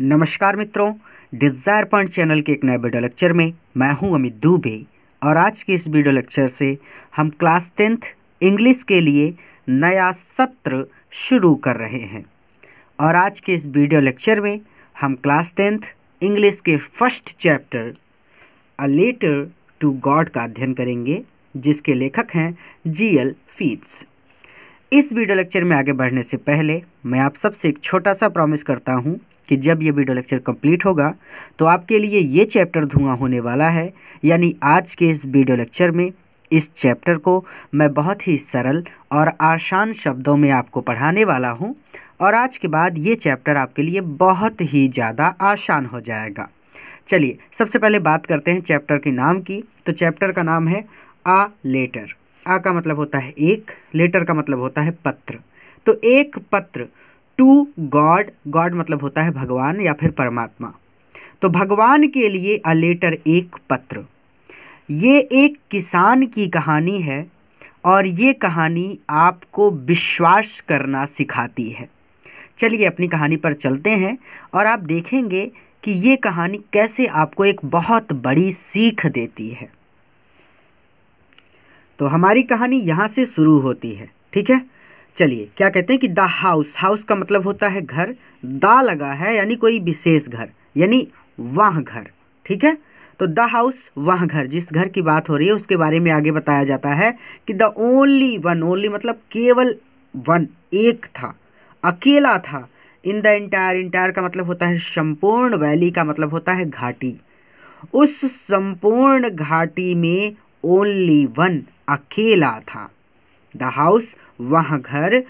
नमस्कार मित्रों Dzire point channel के एक नए वीडियो लेक्चर में मैं हूं अमित दुबे और आज के इस वीडियो लेक्चर से हम क्लास टेंथ इंग्लिश के लिए नया सत्र शुरू कर रहे हैं और आज के इस वीडियो लेक्चर में हम क्लास टेंथ इंग्लिश के first chapter a letter to God का अध्ययन करेंगे जिसके लेखक हैं जी एल फीट्स इस वीडियो लेक्चर में आगे बढ़ने से पहले मैं आप सबसे एक छोटा सा प्रॉमिस करता हूँ कि जब ये वीडियो लेक्चर कंप्लीट होगा तो आपके लिए ये चैप्टर धुआं होने वाला है यानी आज के इस वीडियो लेक्चर में इस चैप्टर को मैं बहुत ही सरल और आसान शब्दों में आपको पढ़ाने वाला हूँ और आज के बाद ये चैप्टर आपके लिए बहुत ही ज़्यादा आसान हो जाएगा चलिए सबसे पहले बात करते हैं चैप्टर के नाम की तो चैप्टर का नाम है आ लेटर आ का मतलब होता है एक लेटर का मतलब होता है पत्र तो एक पत्र टू गॉड गॉड मतलब होता है भगवान या फिर परमात्मा तो भगवान के लिए अ लेटर एक पत्र ये एक किसान की कहानी है और ये कहानी आपको विश्वास करना सिखाती है चलिए अपनी कहानी पर चलते हैं और आप देखेंगे कि ये कहानी कैसे आपको एक बहुत बड़ी सीख देती है तो हमारी कहानी यहाँ से शुरू होती है ठीक है चलिए क्या कहते हैं कि द हाउस हाउस का मतलब होता है घर दा लगा है यानी कोई विशेष घर यानी वह घर ठीक है तो द हाउस वह घर जिस घर की बात हो रही है उसके बारे में आगे बताया जाता है कि द ओनली वन ओनली मतलब केवल वन एक था अकेला था इन द इंटायर इंटायर का मतलब होता है संपूर्ण वैली का मतलब होता है घाटी उस संपूर्ण घाटी में ओनली वन अकेला था द हाउस वह घर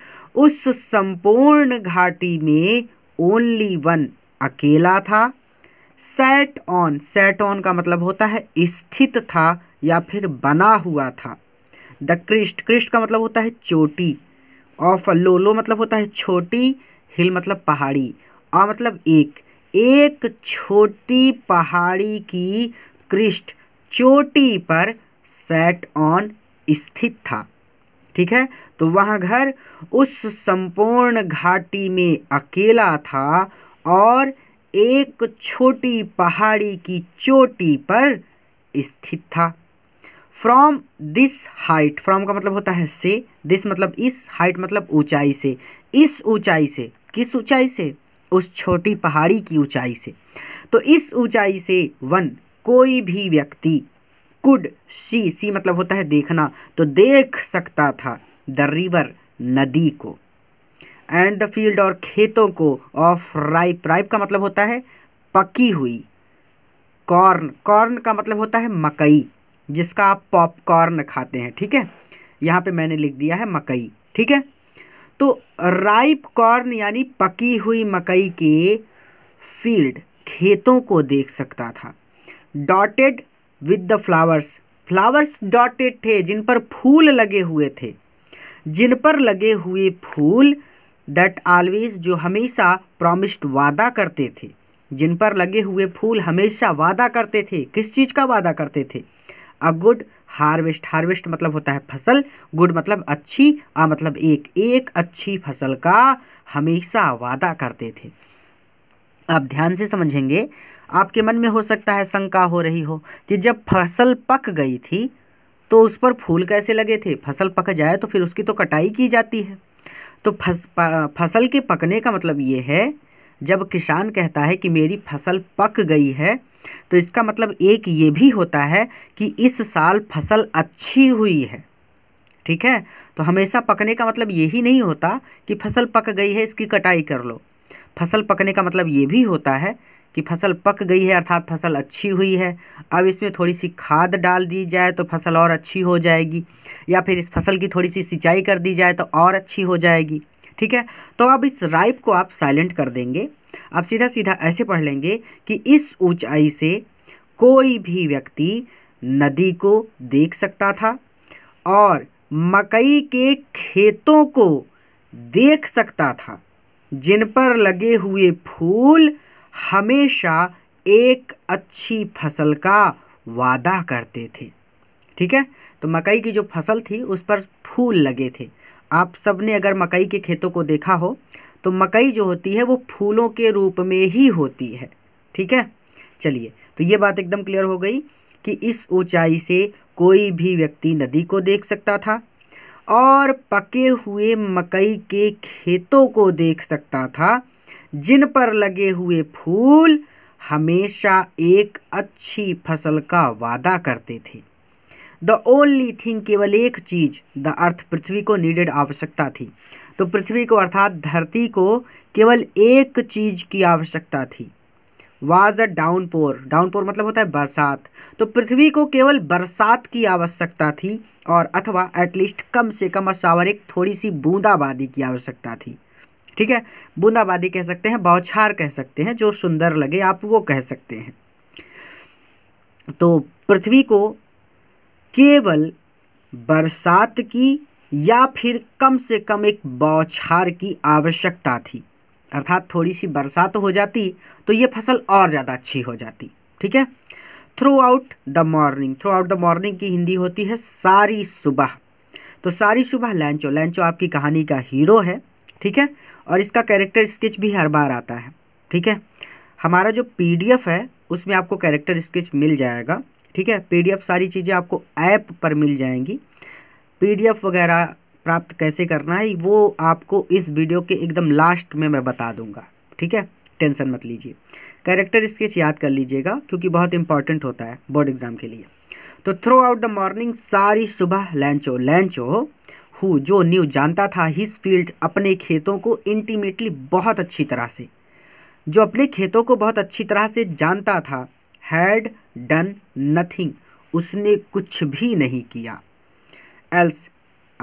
उस संपूर्ण घाटी में ओनली वन अकेला था सेट ऑन सेट ऑन का मतलब होता है स्थित था या फिर बना हुआ था द क्रिस्ट क्रिस्ट का मतलब होता है चोटी ऑफ लोलो मतलब होता है छोटी हिल मतलब पहाड़ी और मतलब एक एक छोटी पहाड़ी की क्रिस्ट चोटी पर सेट ऑन स्थित था ठीक है तो वह घर उस संपूर्ण घाटी में अकेला था और एक छोटी पहाड़ी की चोटी पर स्थित था फ्रॉम दिस हाइट फ्रॉम का मतलब होता है से दिस मतलब इस हाइट मतलब ऊंचाई से इस ऊंचाई से किस ऊंचाई से उस छोटी पहाड़ी की ऊंचाई से तो इस ऊंचाई से वन कोई भी व्यक्ति कुड सी सी मतलब होता है देखना तो देख सकता था द रिवर नदी को एंड द फील्ड और खेतों को ऑफ राइप राइप का मतलब होता है पकी हुई कॉर्न कॉर्न का मतलब होता है मकई जिसका आप पॉपकॉर्न खाते हैं ठीक है यहाँ पे मैंने लिख दिया है मकई ठीक है तो राइप कॉर्न यानी पकी हुई मकई के फील्ड खेतों को देख सकता था dotted with the flowers flowers dotted थे जिन पर फूल लगे हुए थे जिन पर लगे हुए फूल दैट ऑलवेज जो हमेशा प्रॉमिस्ड वादा करते थे जिन पर लगे हुए फूल हमेशा वादा करते थे किस चीज़ का वादा करते थे अ गुड हार्वेस्ट हार्वेस्ट मतलब होता है फसल गुड मतलब अच्छी आ मतलब एक एक अच्छी फसल का हमेशा वादा करते थे आप ध्यान से समझेंगे आपके मन में हो सकता है शंका हो रही हो कि जब फसल पक गई थी तो उस पर फूल कैसे लगे थे फसल पक जाए तो फिर उसकी तो कटाई की जाती है तो फस प, फसल के पकने का मतलब ये है जब किसान कहता है कि मेरी फसल पक गई है तो इसका मतलब एक ये भी होता है कि इस साल फसल अच्छी हुई है ठीक है तो हमेशा पकने का मतलब यही नहीं होता कि फसल पक गई है इसकी कटाई कर लो फसल पकने का मतलब ये भी होता है कि फसल पक गई है अर्थात फसल अच्छी हुई है अब इसमें थोड़ी सी खाद डाल दी जाए तो फसल और अच्छी हो जाएगी या फिर इस फसल की थोड़ी सी सिंचाई कर दी जाए तो और अच्छी हो जाएगी ठीक है तो अब इस राइप को आप साइलेंट कर देंगे आप सीधा सीधा ऐसे पढ़ लेंगे कि इस ऊंचाई से कोई भी व्यक्ति नदी को देख सकता था और मकई के खेतों को देख सकता था जिन पर लगे हुए फूल हमेशा एक अच्छी फसल का वादा करते थे ठीक है तो मकई की जो फसल थी उस पर फूल लगे थे आप सब ने अगर मकई के खेतों को देखा हो तो मकई जो होती है वो फूलों के रूप में ही होती है ठीक है चलिए तो ये बात एकदम क्लियर हो गई कि इस ऊंचाई से कोई भी व्यक्ति नदी को देख सकता था और पके हुए मकई के खेतों को देख सकता था जिन पर लगे हुए फूल हमेशा एक अच्छी फसल का वादा करते थे द ओनली थिंग केवल एक चीज द अर्थ पृथ्वी को नीडेड आवश्यकता थी तो पृथ्वी को अर्थात धरती को केवल एक चीज की आवश्यकता थी वाज अ डाउनपोर डाउनपोर मतलब होता है बरसात तो पृथ्वी को केवल बरसात की आवश्यकता थी और अथवा एटलीस्ट कम से कम असावरिक थोड़ी सी बूंदाबांदी की आवश्यकता थी ठीक है बूंदाबांदी कह सकते हैं बौछार कह सकते हैं जो सुंदर लगे आप वो कह सकते हैं तो पृथ्वी को केवल बरसात की या फिर कम से कम एक बौछार की आवश्यकता थी अर्थात थोड़ी सी बरसात हो जाती तो ये फसल और ज़्यादा अच्छी हो जाती ठीक है throughout the morning throughout the morning की हिंदी होती है सारी सुबह तो सारी सुबह लैंचो लैंचो आपकी कहानी का हीरो है ठीक है और इसका कैरेक्टर स्केच भी हर बार आता है ठीक है हमारा जो पीडीएफ है उसमें आपको कैरेक्टर स्केच मिल जाएगा ठीक है पीडीएफ सारी चीज़ें आपको ऐप पर मिल जाएंगी पीडीएफ वगैरह प्राप्त कैसे करना है वो आपको इस वीडियो के एकदम लास्ट में मैं बता दूंगा ठीक है टेंशन मत लीजिए कैरेक्टर स्केच याद कर लीजिएगा क्योंकि बहुत इंपॉर्टेंट होता है बोर्ड एग्ज़ाम के लिए तो थ्रू आउट द मॉर्निंग सारी सुबह लंच हो लंच हो हूँ जो न्यू जानता था हिस फील्ड अपने खेतों को इंटीमेटली बहुत अच्छी तरह से जो अपने खेतों को बहुत अच्छी तरह से जानता था हैड डन नथिंग उसने कुछ भी नहीं किया एल्स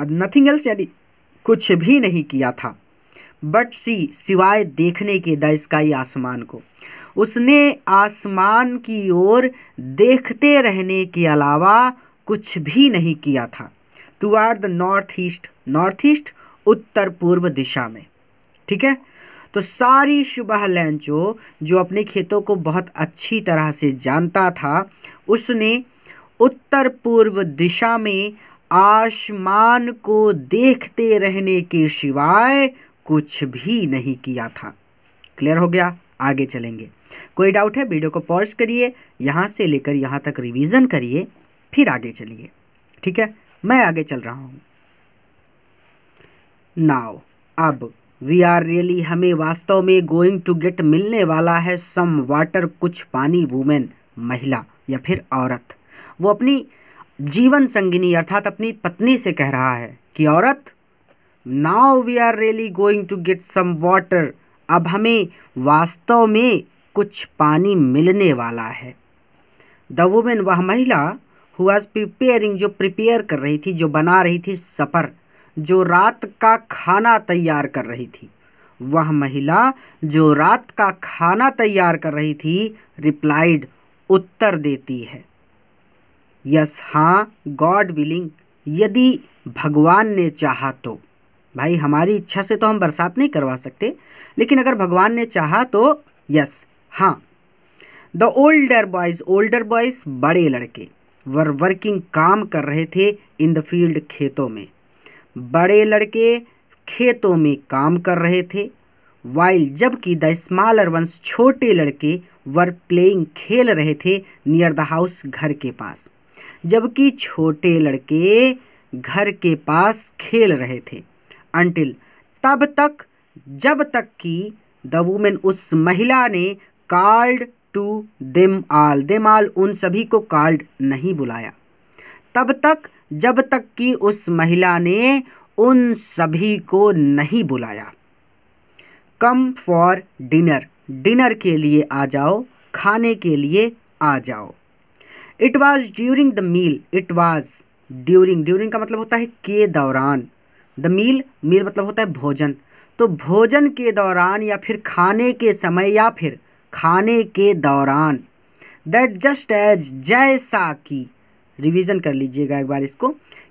नथिंग एल्स यानी कुछ भी नहीं किया था बट सी सिवाय देखने के द स्काई आसमान को उसने आसमान की ओर देखते रहने के अलावा कुछ भी नहीं किया था toward the north east north east उत्तर पूर्व दिशा में ठीक है तो सारी शुबह लैंचो जो अपने खेतों को बहुत अच्छी तरह से जानता था उसने उत्तर पूर्व दिशा में आसमान को देखते रहने के सिवाय कुछ भी नहीं किया था क्लियर हो गया आगे चलेंगे कोई डाउट है वीडियो को पॉज करिए यहाँ से लेकर यहाँ तक रिवीजन करिए फिर आगे चलिए ठीक है मैं आगे चल रहा हूँ नाव अब वी आर रियली हमें वास्तव में गोइंग टू गेट मिलने वाला है सम वाटर कुछ पानी वुमेन महिला या फिर औरत वो अपनी जीवन संगिनी अर्थात अपनी पत्नी से कह रहा है कि औरत now we are really going to get some water अब हमें वास्तव में कुछ पानी मिलने वाला है द वुमेन वह महिला वॉज प्रिपेयरिंग जो प्रिपेयर कर रही थी जो बना रही थी सफ़र जो रात का खाना तैयार कर रही थी वह महिला जो रात का खाना तैयार कर रही थी रिप्लाइड उत्तर देती है यस हाँ गॉड विलिंग यदि भगवान ने चाहा तो भाई हमारी इच्छा से तो हम बरसात नहीं करवा सकते लेकिन अगर भगवान ने चाहा तो यस हाँ the older boys older boys बड़े लड़के वर वर्किंग काम कर रहे थे इन द फील्ड खेतों में बड़े लड़के खेतों में काम कर रहे थे वाइल जबकि द स्मॉलर वंस छोटे लड़के वर प्लेइंग खेल रहे थे नियर द हाउस घर के पास जबकि छोटे लड़के घर के पास खेल रहे थे अंटिल तब तक जब तक कि द वुमेन उस महिला ने कॉल्ड टू दिम आल दिम आल उन सभी को कार्ड नहीं बुलाया तब तक जब तक कि उस महिला ने उन सभी को नहीं बुलाया कम फॉर डिनर डिनर के लिए आ जाओ खाने के लिए आ जाओ it was during the meal it was during during का मतलब होता है के दौरान द मील मील मतलब होता है भोजन तो भोजन के दौरान या फिर खाने के समय या फिर खाने के दौरान दैट जस्ट एज जैसा कि रिवीजन कर लीजिएगा एक बार इसको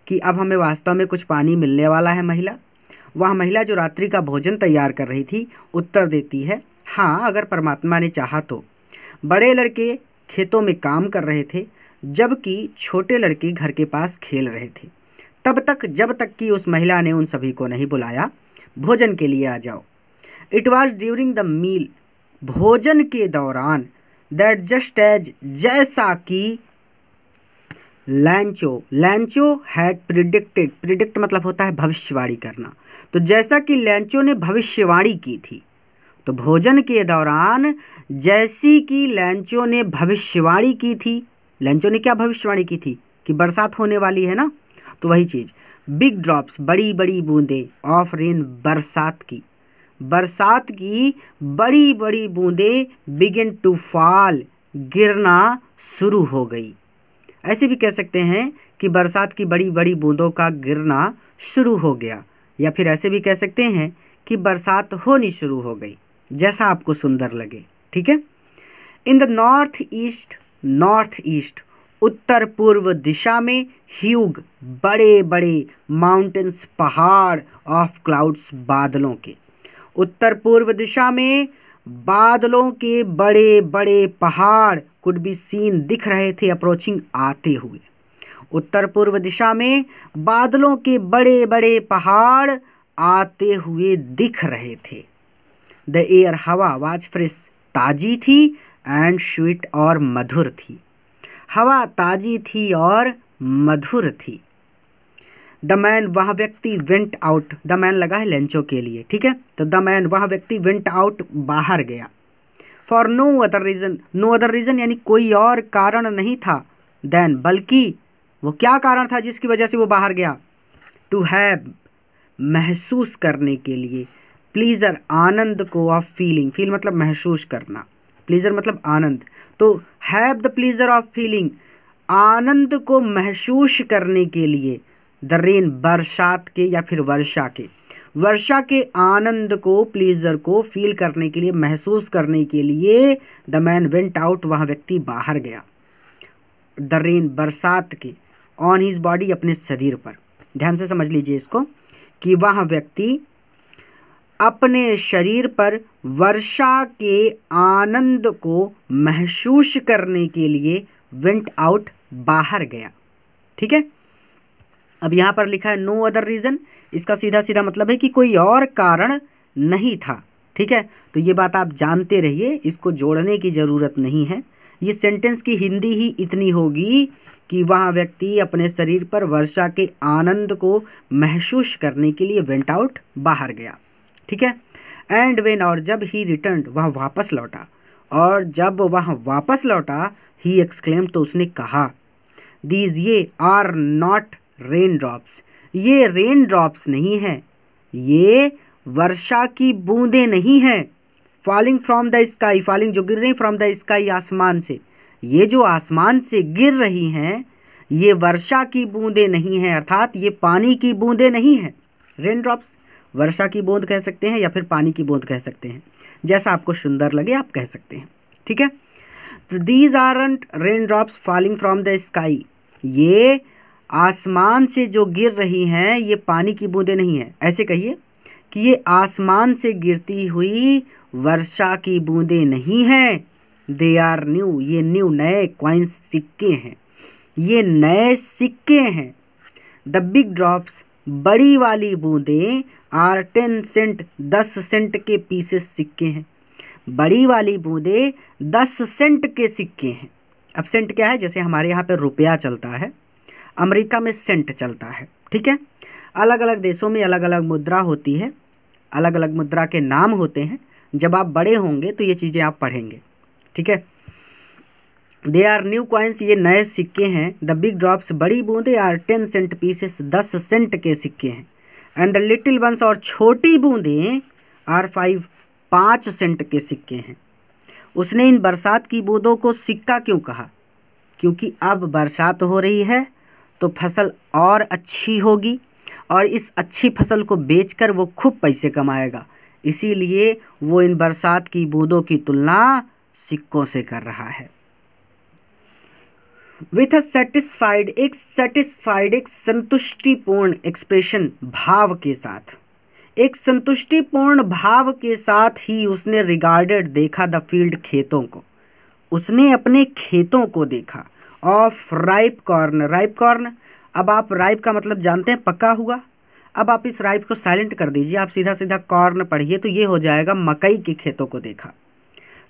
कि अब हमें वास्तव में कुछ पानी मिलने वाला है महिला वह महिला जो रात्रि का भोजन तैयार कर रही थी उत्तर देती है हाँ अगर परमात्मा ने चाहा तो बड़े लड़के खेतों में काम कर रहे थे जबकि छोटे लड़के घर के पास खेल रहे थे तब तक जब तक कि उस महिला ने उन सभी को नहीं बुलाया भोजन के लिए आ जाओ it was during the meal भोजन के दौरान दैट जस्ट एज जैसा कि Lencho Lencho had predicted predict मतलब होता है भविष्यवाणी करना तो जैसा कि लैंचो ने भविष्यवाणी की थी तो भोजन के दौरान जैसी कि लैंचो ने भविष्यवाणी की थी लैंचो ने क्या भविष्यवाणी की थी कि बरसात होने वाली है ना तो वही चीज़ बिग ड्रॉप्स बड़ी बड़ी बूंदें ऑफ रेन बरसात की बरसात की बड़ी बड़ी बूंदें बिगिन टू फॉल गिरना शुरू हो गई ऐसे भी कह सकते हैं कि बरसात की बड़ी बड़ी बूंदों का गिरना शुरू हो गया या फिर ऐसे भी कह सकते हैं कि बरसात होनी शुरू हो गई जैसा आपको सुंदर लगे ठीक है in the north east north east उत्तर पूर्व दिशा में ह्यूग बड़े बड़े माउंटेन्स पहाड़ ऑफ क्लाउड्स बादलों के उत्तर पूर्व दिशा में बादलों के बड़े बड़े पहाड़ कुड बी सीन दिख रहे थे अप्रोचिंग आते हुए उत्तर पूर्व दिशा में बादलों के बड़े बड़े पहाड़ आते हुए दिख रहे थे द एयर हवा वाज फ्रेश ताजी थी एंड स्वीट और मधुर थी हवा ताजी थी और मधुर थी द मैन वह व्यक्ति वेंट आउट द मैन लगा है लंचों के लिए ठीक है तो द मैन वह व्यक्ति वेंट आउट बाहर गया for no other reason no other reason यानी कोई और कारण नहीं था देन बल्कि वो क्या कारण था जिसकी वजह से वो बाहर गया टू हैव महसूस करने के लिए प्लीज़र आनंद को ऑफ फीलिंग फील मतलब महसूस करना प्लीज़र मतलब आनंद तो have the pleasure of feeling आनंद को महसूस करने के लिए द रेन बरसात के या फिर वर्षा के वर्षा के आनंद को प्लीजर को फील करने के लिए महसूस करने के लिए द मैन वेंट आउट वह व्यक्ति बाहर गया द रेन बरसात के ऑन हिज बॉडी अपने शरीर पर ध्यान से समझ लीजिए इसको कि वह व्यक्ति अपने शरीर पर वर्षा के आनंद को महसूस करने के लिए वेंट आउट बाहर गया ठीक है अब यहाँ पर लिखा है नो अदर रीज़न इसका सीधा सीधा मतलब है कि कोई और कारण नहीं था ठीक है तो ये बात आप जानते रहिए इसको जोड़ने की ज़रूरत नहीं है ये सेंटेंस की हिंदी ही इतनी होगी कि वह व्यक्ति अपने शरीर पर वर्षा के आनंद को महसूस करने के लिए वेंट आउट बाहर गया ठीक है एंड वेन और जब ही रिटर्न वह वापस लौटा और जब वह वापस लौटा ही एक्सक्लेम तो उसने कहा दीज ये आर नॉट रेन ड्रॉप्स ये रेन ड्रॉप्स नहीं है ये वर्षा की बूंदें नहीं है falling from the sky falling जो गिर रही फ्रॉम द स्काई आसमान से ये जो आसमान से गिर रही हैं ये वर्षा की बूंदें नहीं है अर्थात ये पानी की बूंदें नहीं है रेन ड्रॉप्स वर्षा की बूंद कह सकते हैं या फिर पानी की बूंद कह सकते हैं जैसा आपको सुंदर लगे आप कह सकते हैं ठीक है तो these aren't raindrops falling from the sky ये आसमान से जो गिर रही हैं ये पानी की बूंदें नहीं हैं ऐसे कहिए कि ये आसमान से गिरती हुई वर्षा की बूंदें नहीं हैं दे आर न्यू ये न्यू नए क्वाइन सिक्के हैं ये नए सिक्के हैं द बिग ड्रॉप्स बड़ी वाली बूंदें आर टेन सेंट दस सेंट के पीसेस सिक्के हैं बड़ी वाली बूंदें दस सेंट के सिक्के हैं अब सेंट क्या है जैसे हमारे यहाँ पे रुपया चलता है अमेरिका में सेंट चलता है ठीक है अलग अलग देशों में अलग अलग मुद्रा होती है अलग अलग मुद्रा के नाम होते हैं जब आप बड़े होंगे तो ये चीज़ें आप पढ़ेंगे ठीक है दे आर न्यू कॉइन्स ये नए सिक्के हैं द बिग ड्रॉप्स बड़ी बूंदें आर टेन सेंट पीसेस दस सेंट के सिक्के हैं एंड द लिटिल वंस और छोटी बूंदें आर फाइव पाँच सेंट के सिक्के हैं उसने इन बरसात की बूंदों को सिक्का क्यों कहा क्योंकि अब बरसात हो रही है तो फसल और अच्छी होगी और इस अच्छी फसल को बेचकर वो खूब पैसे कमाएगा इसीलिए वो इन बरसात की बूंदों की तुलना सिक्कों से कर रहा है विथ अ सेटिस्फाइड एक सेटिस्फाइड एक संतुष्टिपूर्ण एक्सप्रेशन भाव के साथ एक संतुष्टिपूर्ण भाव के साथ ही उसने रिगार्डेड देखा द फील्ड खेतों को उसने अपने खेतों को देखा of ripe corn ripe corn अब आप राइप का मतलब जानते हैं पक्का हुआ अब आप इस राइप को साइलेंट कर दीजिए आप सीधा सीधा कॉर्न पढ़िए तो ये हो जाएगा मकई के खेतों को देखा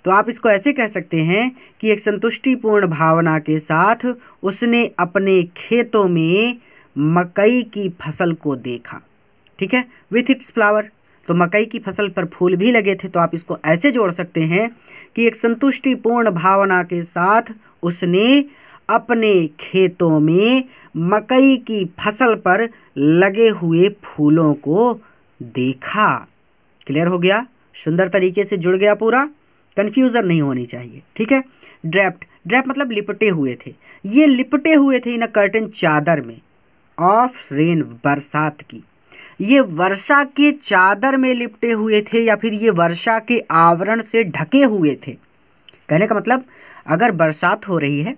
तो आप इसको ऐसे कह सकते हैं कि एक संतुष्टिपूर्ण भावना के साथ उसने अपने खेतों में मकई की फसल को देखा ठीक है विथ इट्स फ्लावर तो मकई की फसल पर फूल भी लगे थे तो आप इसको ऐसे जोड़ सकते हैं कि एक संतुष्टिपूर्ण भावना के साथ उसने अपने खेतों में मकई की फसल पर लगे हुए फूलों को देखा क्लियर हो गया सुंदर तरीके से जुड़ गया पूरा कन्फ्यूज़न नहीं होनी चाहिए ठीक है ड्रैप्ट ड्रैप्ट मतलब लिपटे हुए थे ये लिपटे हुए थे इन कर्टन चादर में ऑफ रेन बरसात की ये वर्षा के चादर में लिपटे हुए थे या फिर ये वर्षा के आवरण से ढके हुए थे कहने का मतलब अगर बरसात हो रही है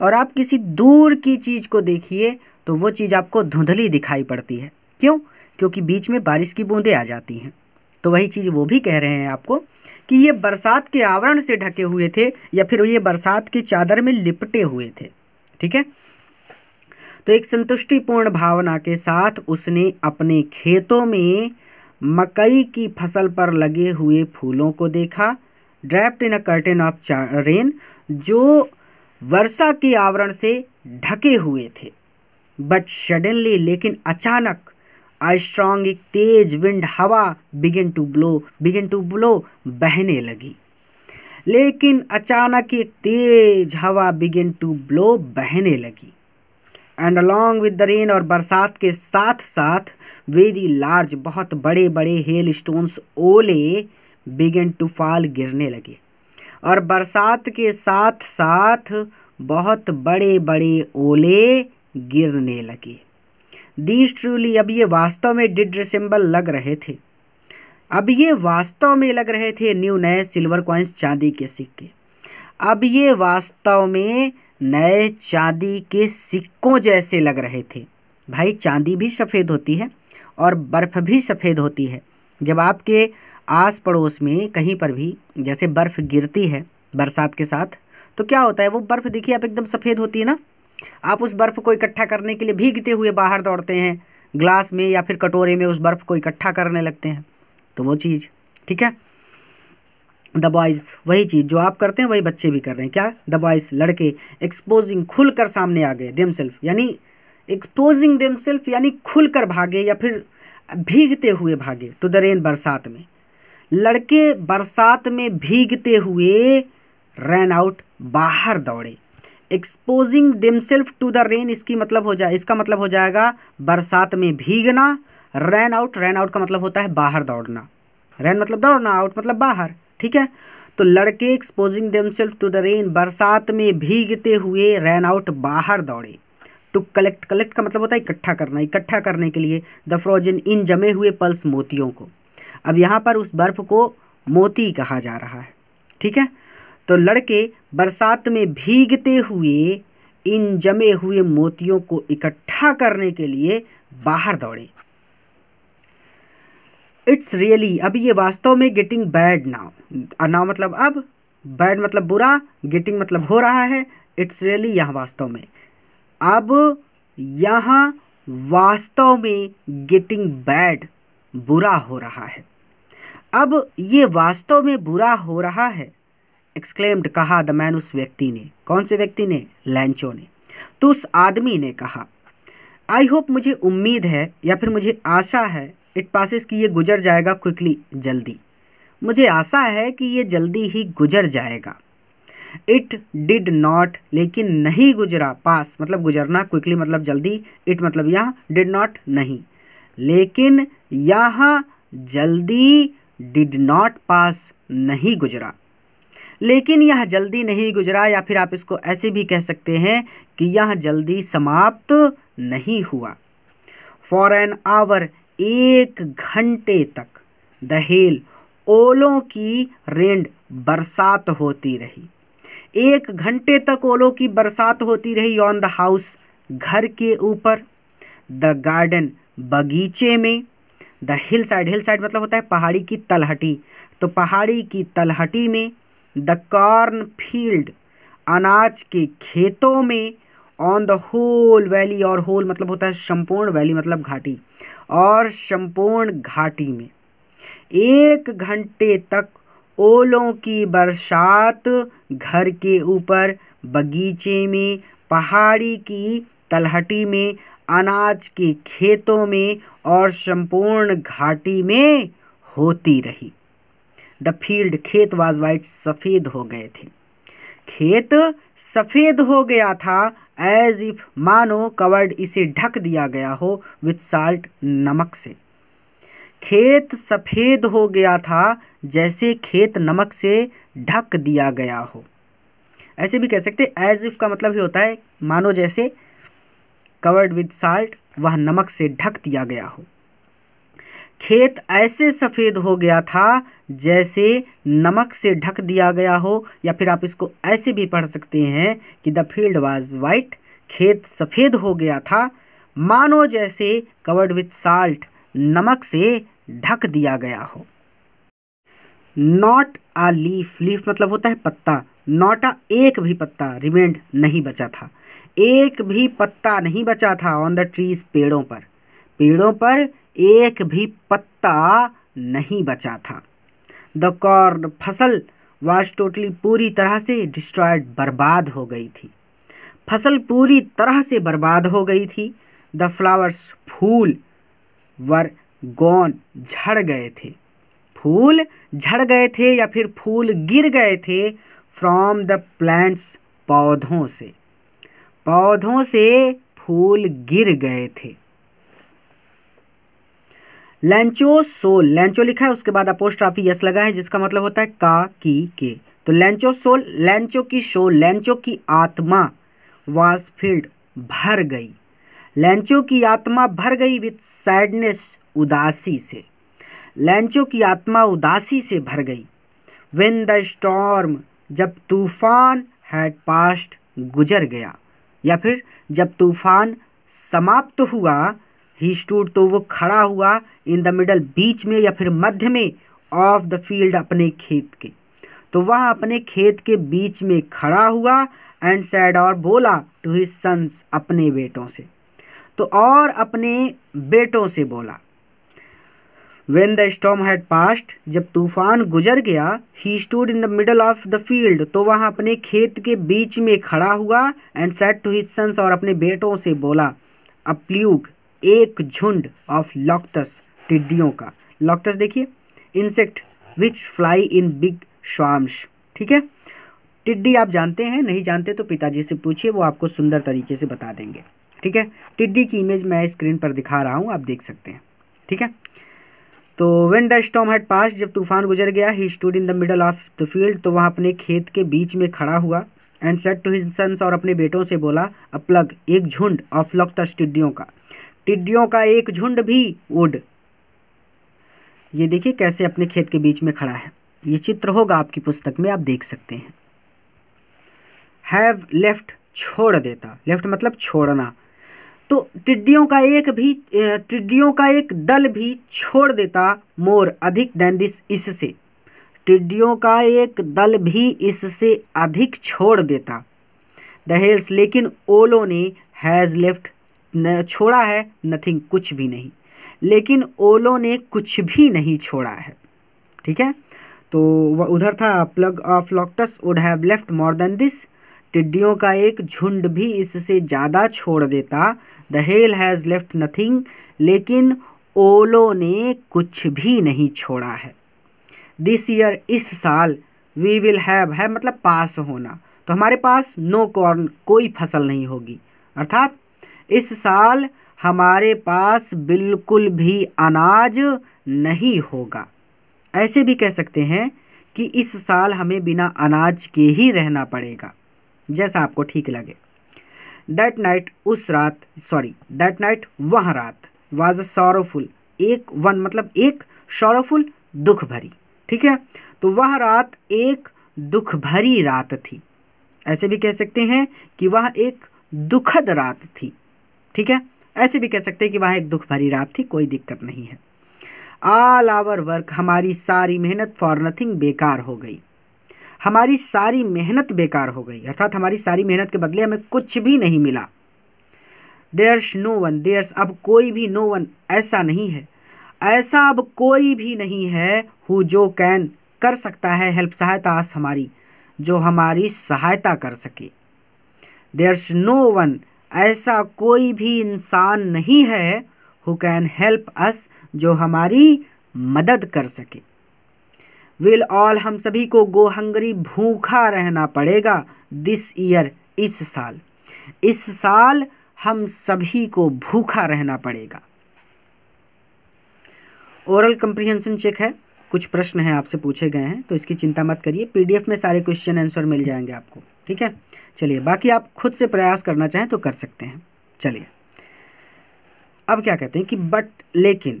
और आप किसी दूर की चीज़ को देखिए तो वो चीज़ आपको धुंधली दिखाई पड़ती है क्यों क्योंकि बीच में बारिश की बूंदें आ जाती हैं तो वही चीज़ वो भी कह रहे हैं आपको कि ये बरसात के आवरण से ढके हुए थे या फिर ये बरसात की चादर में लिपटे हुए थे ठीक है तो एक संतुष्टिपूर्ण भावना के साथ उसने अपने खेतों में मकई की फसल पर लगे हुए फूलों को देखा draped in a curtain of rain जो वर्षा के आवरण से ढके हुए थे बट सडनली लेकिन अचानक आई स्ट्रॉन्ग एक तेज विंड हवा begin to blow begin to blow बहने लगी लेकिन अचानक एक तेज हवा बिगिन टू ब्लो बहने लगी and along with the rain और बरसात के साथ साथ वेरी लार्ज बहुत बड़े बड़े हेल स्टोन्स ओले बिगिन टू फॉल गिरने लगे और बरसात के साथ साथ बहुत बड़े बड़े ओले गिरने लगे दीज ट्रूली अब ये वास्तव में डिड रिसम्बल लग रहे थे अब ये वास्तव में लग रहे थे न्यू नए सिल्वर कॉइन्स चांदी के सिक्के अब ये वास्तव में नए चांदी के सिक्कों जैसे लग रहे थे भाई चांदी भी सफ़ेद होती है और बर्फ़ भी सफ़ेद होती है जब आपके आस पड़ोस में कहीं पर भी जैसे बर्फ़ गिरती है बरसात के साथ तो क्या होता है वो बर्फ़ देखिए आप एकदम सफ़ेद होती है ना आप उस बर्फ़ को इकट्ठा करने के लिए भीगते हुए बाहर दौड़ते हैं ग्लास में या फिर कटोरे में उस बर्फ़ को इकट्ठा करने लगते हैं तो वो चीज़ ठीक है द बॉयज़ वही चीज़ जो आप करते हैं वही बच्चे भी कर रहे हैं क्या द बॉयज़ लड़के एक्सपोजिंग खुल कर सामने आ गए देम सेल्फ यानी एक्सपोजिंग देम सेल्फ यानी खुल कर भागे या फिर भीगते हुए भागे टू द रेन बरसात में लड़के बरसात में भीगते हुए रन आउट बाहर दौड़े exposing themself to the rain इसकी मतलब हो जाए इसका मतलब हो जाएगा बरसात में भीगना रन आउट रन आउट का मतलब होता है बाहर दौड़ना रन मतलब दौड़ना आउट मतलब बाहर ठीक है तो लड़के exposing themself to the rain बरसात में भीगते हुए रन आउट बाहर दौड़े टू कलेक्ट कलेक्ट का मतलब होता है इकट्ठा करना इकट्ठा करने के लिए द फ्रोजन इन जमे हुए पल्स मोतियों को अब यहाँ पर उस बर्फ़ को मोती कहा जा रहा है ठीक है तो लड़के बरसात में भीगते हुए इन जमे हुए मोतियों को इकट्ठा करने के लिए बाहर दौड़े इट्स रियली अब ये वास्तव में गेटिंग बैड नाउ नाउ मतलब अब बैड मतलब बुरा गेटिंग मतलब हो रहा है इट्स रियली यहाँ वास्तव में अब यहाँ वास्तव में गेटिंग बैड बुरा हो रहा है अब ये वास्तव में बुरा हो रहा है एक्सक्लेम्ड कहा द मैन उस व्यक्ति ने कौन से व्यक्ति ने लैंचो ने तो उस आदमी ने कहा आई होप मुझे उम्मीद है या फिर मुझे आशा है इट पासिस कि ये गुजर जाएगा क्विकली जल्दी मुझे आशा है कि ये जल्दी ही गुजर जाएगा इट डिड नॉट लेकिन नहीं गुजरा पास मतलब गुजरना क्विकली मतलब जल्दी इट मतलब यहाँ डिड नॉट नहीं लेकिन यहाँ जल्दी डिड नॉट पास नहीं गुजरा लेकिन यह जल्दी नहीं गुजरा या फिर आप इसको ऐसे भी कह सकते हैं कि यह जल्दी समाप्त नहीं हुआ फॉर एन आवर एक घंटे तक दहेल ओलों की रेंड बरसात होती रही एक घंटे तक ओलों की बरसात होती रही ऑन द हाउस घर के ऊपर द गार्डन बगीचे में the hillside hillside मतलब होता है पहाड़ी की तलहटी तो पहाड़ी की तलहटी में द कॉर्न फील्ड अनाज के खेतों में ऑन द होल वैली और होल मतलब होता है संपूर्ण वैली मतलब घाटी और संपूर्ण घाटी में एक घंटे तक ओलों की बरसात घर के ऊपर बगीचे में पहाड़ी की तलहटी में अनाज के खेतों में और संपूर्ण घाटी में होती रही द फील्ड खेत वाज वाइट सफ़ेद हो गए थे खेत सफ़ेद हो गया था एज इफ मानो कवर्ड इसे ढक दिया गया हो विथ साल्ट नमक से खेत सफ़ेद हो गया था जैसे खेत नमक से ढक दिया गया हो ऐसे भी कह सकते एज इफ का मतलब ही होता है मानो जैसे कवर्ड विद साल्ट वह नमक से ढक दिया गया हो खेत ऐसे सफ़ेद हो गया था जैसे नमक से ढक दिया गया हो या फिर आप इसको ऐसे भी पढ़ सकते हैं कि द फील्ड वाज वाइट खेत सफ़ेद हो गया था मानो जैसे कवर्ड विद साल्ट नमक से ढक दिया गया हो नॉट आ लीफ लीफ मतलब होता है पत्ता नॉट आ एक भी पत्ता रिमेंड नहीं बचा था एक भी पत्ता नहीं बचा था ऑन द ट्रीज पेड़ों पर पेड़ों पर एक भी पत्ता नहीं बचा था द कॉर्न फसल वाज टोटली पूरी तरह से डिस्ट्रॉयड बर्बाद हो गई थी फसल पूरी तरह से बर्बाद हो गई थी द फ्लावर्स फूल वर गौन झड़ गए थे फूल झड़ गए थे या फिर फूल गिर गए थे फ्रॉम द प्लांट्स पौधों से पौधों से फूल गिर गए थे लैंचो सोल लैंचो लिखा है उसके बाद अपोस्ट्राफी यस लगा है जिसका मतलब होता है का की के तो लैंचो सोल लंचो की शो लैंचो की आत्मा वासफील्ड भर गई लेंचो की आत्मा भर गई विथ सैडनेस उदासी से लंचो की आत्मा उदासी से भर गई वेन द स्टॉर्म जब तूफान हैड पास्ट गुजर गया या फिर जब तूफान समाप्त तो हुआ ही स्टूड तो वो खड़ा हुआ इन द मिडल बीच में या फिर मध्य में ऑफ द फील्ड अपने खेत के तो वह अपने खेत के बीच में खड़ा हुआ एंड सैड और बोला टू हिज सन्स अपने बेटों से तो और अपने बेटों से बोला when the storm had passed जब तूफान गुजर गया ही stood in the middle of the field तो वह अपने खेत के बीच में खड़ा हुआ and said to his sons और अपने बेटों से बोला अ प्ल्यूग एक झुंड ऑफ लॉक्टस टिड्डियों का लॉक्टस देखिए insect which fly in big swarms ठीक है टिड्डी आप जानते हैं नहीं जानते तो पिताजी से पूछिए वो आपको सुंदर तरीके से बता देंगे ठीक है टिड्डी की इमेज मैं स्क्रीन पर दिखा रहा हूँ आप देख सकते हैं ठीक है तो when the storm had pass जब तूफान गुजर गया ही stood in the middle of the field तो वह अपने खेत के बीच में खड़ा हुआ and said to his sons और अपने बेटों से बोला अपलग एक झुंड ऑफ लॉक्टस टिड्डियों का टिड्डियों का एक झुंड भी उड ये देखिए कैसे अपने खेत के बीच में खड़ा है ये चित्र होगा आपकी पुस्तक में आप देख सकते हैं हैव लेफ्ट छोड़ देता लेफ्ट मतलब छोड़ना तो टिड्डियों का एक भी टिड्डियों का एक दल भी छोड़ देता मोर अधिक दैन दिस इससे टिड्डियों का एक दल भी इससे अधिक छोड़ देता दहेल्स लेकिन ओलो ने हैज़ लेफ्ट छोड़ा है नथिंग कुछ भी नहीं लेकिन ओलो ने कुछ भी नहीं छोड़ा है ठीक है तो वह उधर था plague of locusts would have left more than this टिड्डियों का एक झुंड भी इससे ज़्यादा छोड़ देता the hail has left nothing लेकिन ओलो ने कुछ भी नहीं छोड़ा है दिस ईयर इस साल वी विल हैव है मतलब पास होना तो हमारे पास नो कॉर्न कोई फसल नहीं होगी अर्थात इस साल हमारे पास बिल्कुल भी अनाज नहीं होगा ऐसे भी कह सकते हैं कि इस साल हमें बिना अनाज के ही रहना पड़ेगा जैसा आपको ठीक लगे दैट नाइट उस रात सॉरी दैट नाइट वह रात वाज अ सॉरोफुल एक वन मतलब एक सॉरोफुल दुख भरी ठीक है तो वह रात एक दुख भरी रात थी ऐसे भी कह सकते हैं कि वह एक दुखद रात थी ठीक है ऐसे भी कह सकते हैं कि वह एक दुख भरी रात थी कोई दिक्कत नहीं है आल आवर वर्क हमारी सारी मेहनत फॉर नथिंग बेकार हो गई हमारी सारी मेहनत बेकार हो गई अर्थात हमारी सारी मेहनत के बदले हमें कुछ भी नहीं मिला देयर्स नो वन देयर्स अब कोई भी नो no वन ऐसा नहीं है ऐसा अब कोई भी नहीं है हु जो कैन कर सकता है हेल्प सहायता हमारी जो हमारी सहायता कर सके देयर्स नो वन ऐसा कोई भी इंसान नहीं है हु कैन हेल्प अस जो हमारी मदद कर सके विल ऑल हम सभी को गो हंगरी भूखा रहना पड़ेगा दिस ईयर इस साल इस साल हम सभी को भूखा रहना पड़ेगा ओरल कंप्रीहेंशन चेक है कुछ प्रश्न हैं आपसे पूछे गए हैं तो इसकी चिंता मत करिए पीडीएफ में सारे क्वेश्चन आंसर मिल जाएंगे आपको ठीक है चलिए बाकी आप खुद से प्रयास करना चाहें तो कर सकते हैं चलिए अब क्या कहते हैं कि बट लेकिन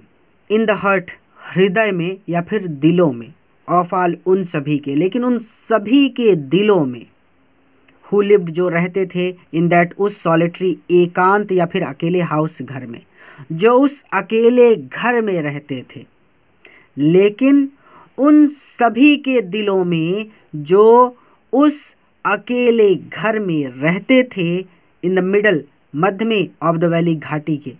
इन द हर्ट हृदय में या फिर दिलों में ऑल उन सभी के लेकिन उन सभी के दिलों में हु लिव्ड जो रहते थे इन दैट उस सॉलिटरी एकांत या फिर अकेले हाउस घर में जो उस अकेले घर में रहते थे लेकिन उन सभी के दिलों में जो उस अकेले घर में रहते थे इन द मिडल मध्य में ऑफ द वैली घाटी के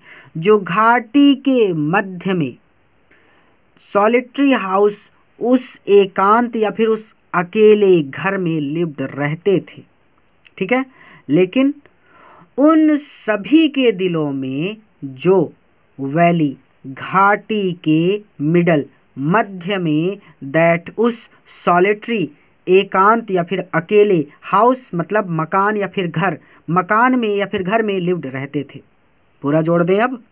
जो घाटी के मध्य में सॉलिटरी हाउस उस एकांत या फिर उस अकेले घर में लिप्त रहते थे ठीक है लेकिन उन सभी के दिलों में जो वैली घाटी के मिडल मध्य में दैट उस सॉलिटरी एकांत या फिर अकेले हाउस मतलब मकान या फिर घर मकान में या फिर घर में लिव्ड रहते थे पूरा जोड़ दें अब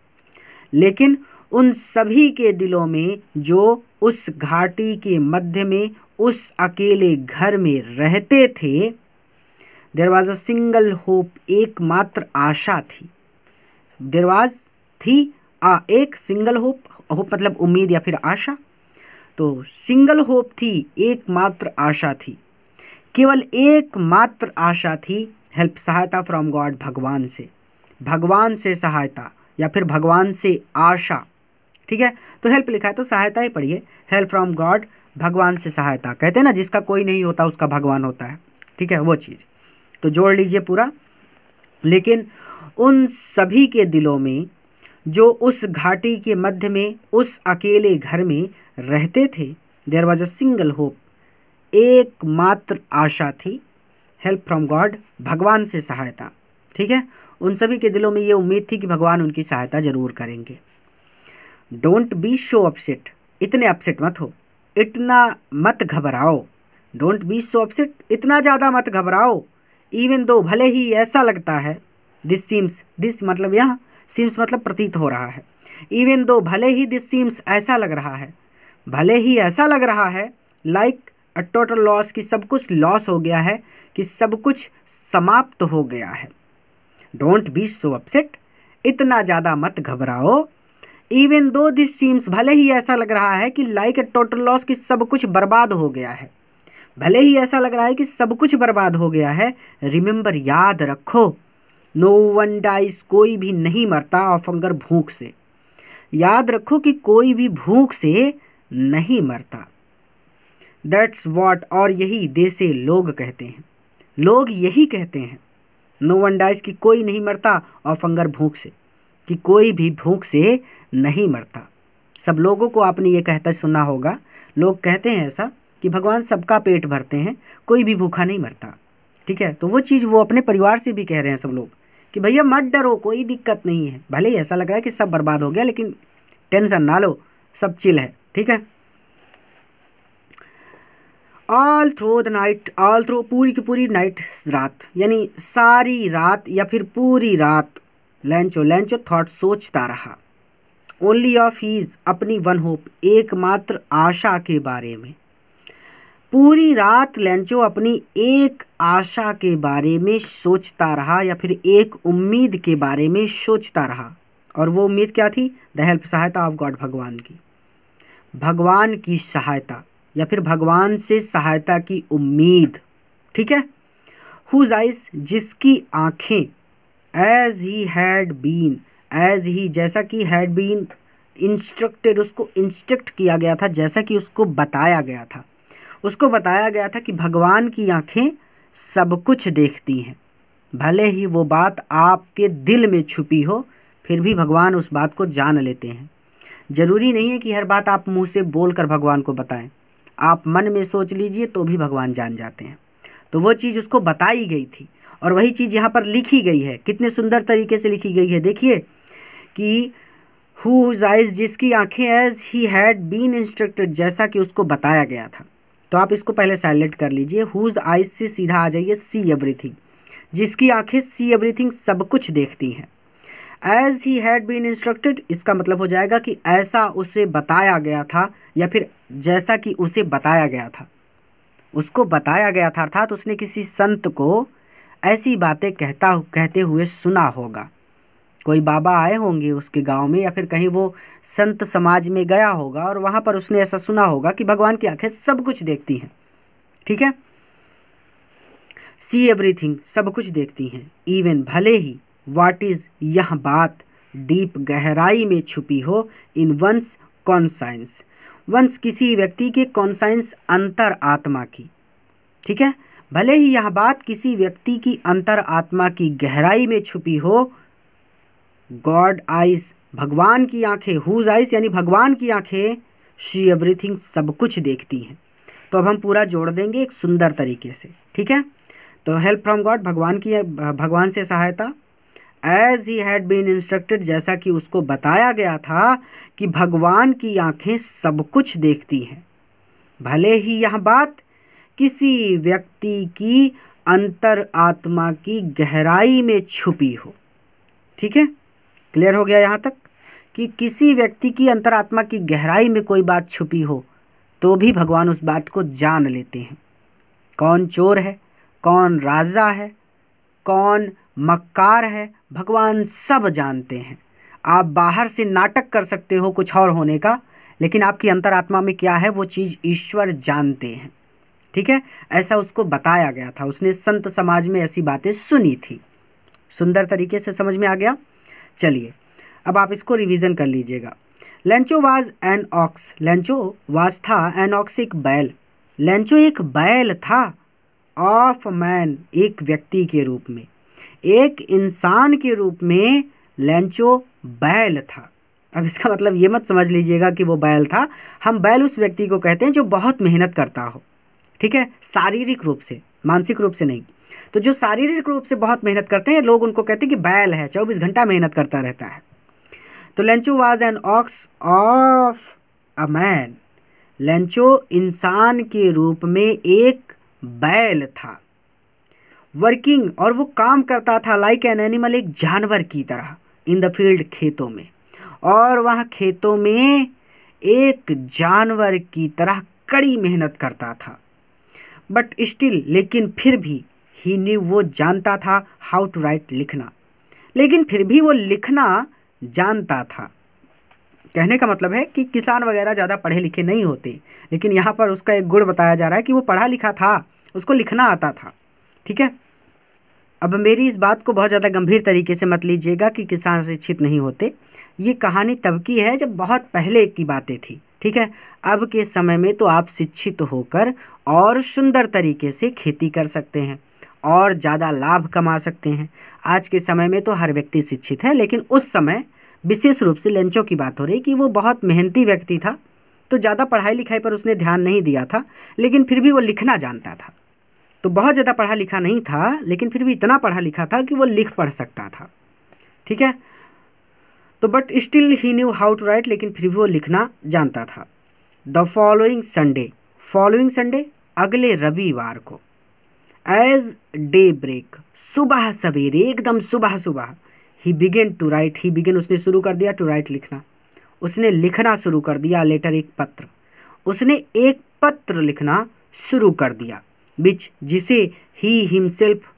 लेकिन उन सभी के दिलों में जो उस घाटी के मध्य में उस अकेले घर में रहते थे there was a single hope एकमात्र आशा थी देर वॉज थी आ एक सिंगल होप होप मतलब उम्मीद या फिर आशा तो सिंगल होप थी एकमात्र आशा थी केवल एकमात्र आशा थी हेल्प सहायता फ्रॉम गॉड भगवान से भगवान से सहायता या फिर भगवान से आशा ठीक है तो हेल्प लिखा है तो सहायता ही पढ़िए हेल्प फ्रॉम गॉड भगवान से सहायता कहते हैं ना जिसका कोई नहीं होता उसका भगवान होता है ठीक है वो चीज़ तो जोड़ लीजिए पूरा लेकिन उन सभी के दिलों में जो उस घाटी के मध्य में उस अकेले घर में रहते थे there was a single hope एकमात्र आशा थी हेल्प फ्रॉम गॉड भगवान से सहायता ठीक है उन सभी के दिलों में ये उम्मीद थी कि भगवान उनकी सहायता ज़रूर करेंगे डोंट बी शो अपसेट इतने अपसेट मत हो इतना मत घबराओ डोंट बी शो अपसेट इतना ज़्यादा मत घबराओ इवन दो भले ही ऐसा लगता है दिस सीम्स दिस मतलब यह सीम्स मतलब प्रतीत हो रहा है इवन दो भले ही दिस सीम्स ऐसा लग रहा है भले ही ऐसा लग रहा है लाइक अ टोटल लॉस कि सब कुछ लॉस हो गया है कि सब कुछ समाप्त हो गया है डोंट बी सो अपसेट इतना ज़्यादा मत घबराओ इवन दो दिस सीम्स भले ही ऐसा लग रहा है कि लाइक ए टोटल लॉस कि सब कुछ बर्बाद हो गया है भले ही ऐसा लग रहा है कि सब कुछ बर्बाद हो गया है रिमेंबर याद रखो नो वन डाइस कोई भी नहीं मरता ऑफंगर भूख से याद रखो कि कोई भी भूख से नहीं मरता दैट्स वॉट और यही देसे लोग कहते हैं लोग यही कहते हैं नो वन डाइस कि कोई नहीं मरता ऑफंगर भूख से कि कोई भी भूख से नहीं मरता सब लोगों को आपने ये कहता सुना होगा लोग कहते हैं ऐसा कि भगवान सबका पेट भरते हैं कोई भी भूखा नहीं मरता ठीक है तो वो चीज़ वो अपने परिवार से भी कह रहे हैं सब लोग कि भैया मत डरो कोई दिक्कत नहीं है भले ही ऐसा लग रहा है कि सब बर्बाद हो गया लेकिन टेंशन ना लो सब चिल है ठीक है all through the night all through पूरी की पूरी नाइट रात यानी सारी रात या फिर पूरी रात लैंचो लैंचो थॉट सोचता रहा ओनली ऑफ हीज अपनी वन होप एकमात्र आशा के बारे में पूरी रात लेंचो अपनी एक आशा के बारे में सोचता रहा या फिर एक उम्मीद के बारे में सोचता रहा और वो उम्मीद क्या थी द हेल्प सहायता ऑफ गॉड भगवान की भगवान की सहायता या फिर भगवान से सहायता की उम्मीद ठीक है हुज जिसकी आँखें as he had been as he जैसा कि हैड बीन इंस्ट्रक्टेड उसको इंस्ट्रक्ट किया गया था जैसा कि उसको बताया गया था उसको बताया गया था कि भगवान की आँखें सब कुछ देखती हैं भले ही वो बात आपके दिल में छुपी हो फिर भी भगवान उस बात को जान लेते हैं ज़रूरी नहीं है कि हर बात आप मुंह से बोल कर भगवान को बताएं आप मन में सोच लीजिए तो भी भगवान जान जाते हैं तो वो चीज़ उसको बताई गई थी और वही चीज़ यहाँ पर लिखी गई है कितने सुंदर तरीके से लिखी गई है देखिए कि हु आइज जिसकी आंखें as he had been instructed जैसा कि उसको बताया गया था तो आप इसको पहले सेलेक्ट कर लीजिए हुज आइज से सीधा आ जाइए सी एवरीथिंग जिसकी आंखें सी एवरीथिंग सब कुछ देखती हैं as he had been instructed इसका मतलब हो जाएगा कि ऐसा उसे बताया गया था या फिर जैसा कि उसे बताया गया था उसको बताया गया था अर्थात उसने किसी संत को ऐसी बातें कहता कहते हुए सुना होगा कोई बाबा आए होंगे उसके गांव में या फिर कहीं वो संत समाज में गया होगा और वहां पर उसने ऐसा सुना होगा कि भगवान की आंखें सब कुछ देखती हैं ठीक है सी एवरीथिंग सब कुछ देखती हैं इवन भले ही वाट इज़ यह बात डीप गहराई में छुपी हो इन वंस कॉन्साइंस वंस किसी व्यक्ति के कॉन्साइंस अंतर आत्मा की ठीक है भले ही यह बात किसी व्यक्ति की अंतर आत्मा की गहराई में छुपी हो गॉड आइस भगवान की आंखें हुज आइस यानी भगवान की आंखें शी एवरीथिंग सब कुछ देखती हैं तो अब हम पूरा जोड़ देंगे एक सुंदर तरीके से ठीक है तो हेल्प फ्रॉम गॉड भगवान की भगवान से सहायता as he had been instructed जैसा कि उसको बताया गया था कि भगवान की आंखें सब कुछ देखती हैं भले ही यह बात किसी व्यक्ति की अंतर आत्मा की गहराई में छुपी हो ठीक है क्लियर हो गया यहाँ तक कि किसी व्यक्ति की अंतरात्मा की गहराई में कोई बात छुपी हो तो भी भगवान उस बात को जान लेते हैं कौन चोर है कौन राजा है कौन मक्कार है भगवान सब जानते हैं आप बाहर से नाटक कर सकते हो कुछ और होने का लेकिन आपकी अंतरात्मा में क्या है वो चीज़ ईश्वर जानते हैं ठीक है ऐसा उसको बताया गया था उसने संत समाज में ऐसी बातें सुनी थी सुंदर तरीके से समझ में आ गया चलिए अब आप इसको रिवीजन कर लीजिएगा Lencho was an ox Lencho was था एन ऑक्स एक बैल लेंचो एक बैल था ऑफ मैन एक व्यक्ति के रूप में एक इंसान के रूप में लेंचो बैल था अब इसका मतलब ये मत समझ लीजिएगा कि वो बैल था हम बैल उस व्यक्ति को कहते हैं जो बहुत मेहनत करता हो ठीक है शारीरिक रूप से मानसिक रूप से नहीं तो जो शारीरिक रूप से बहुत मेहनत करते हैं लोग उनको कहते हैं कि बैल है चौबीस घंटा मेहनत करता रहता है तो Lencho was an ox of a man Lencho इंसान के रूप में एक बैल था वर्किंग और वो काम करता था लाइक एन एनिमल एक जानवर की तरह इन द फील्ड खेतों में और वह खेतों में एक जानवर की तरह कड़ी मेहनत करता था बट स्टिल लेकिन फिर भी ही नी वो जानता था हाउ टू राइट लिखना लेकिन फिर भी वो लिखना जानता था कहने का मतलब है कि किसान वगैरह ज़्यादा पढ़े लिखे नहीं होते लेकिन यहाँ पर उसका एक गुण बताया जा रहा है कि वो पढ़ा लिखा था उसको लिखना आता था ठीक है अब मेरी इस बात को बहुत ज़्यादा गंभीर तरीके से मत लीजिएगा कि किसान शिक्षित नहीं होते ये कहानी तब की है जब बहुत पहले की बातें थी ठीक है अब के समय में तो आप शिक्षित होकर और सुंदर तरीके से खेती कर सकते हैं और ज़्यादा लाभ कमा सकते हैं आज के समय में तो हर व्यक्ति शिक्षित है लेकिन उस समय विशेष रूप से लंचो की बात हो रही कि वो बहुत मेहनती व्यक्ति था तो ज़्यादा पढ़ाई लिखाई पर उसने ध्यान नहीं दिया था लेकिन फिर भी वो लिखना जानता था तो बहुत ज़्यादा पढ़ा लिखा नहीं था लेकिन फिर भी इतना पढ़ा लिखा था कि वो लिख पढ़ सकता था ठीक है तो but still he knew how to write लेकिन फिर भी वो लिखना जानता था the following Sunday following Sunday अगले रविवार को एज डे ब्रेक सुबह सवेरे एकदम सुबह सुबह ही began to write he began उसने शुरू कर दिया टू राइट लिखना उसने लिखना शुरू कर दिया लेटर एक पत्र उसने एक पत्र लिखना शुरू कर दिया बिच जिसे ही हिमसेल्फ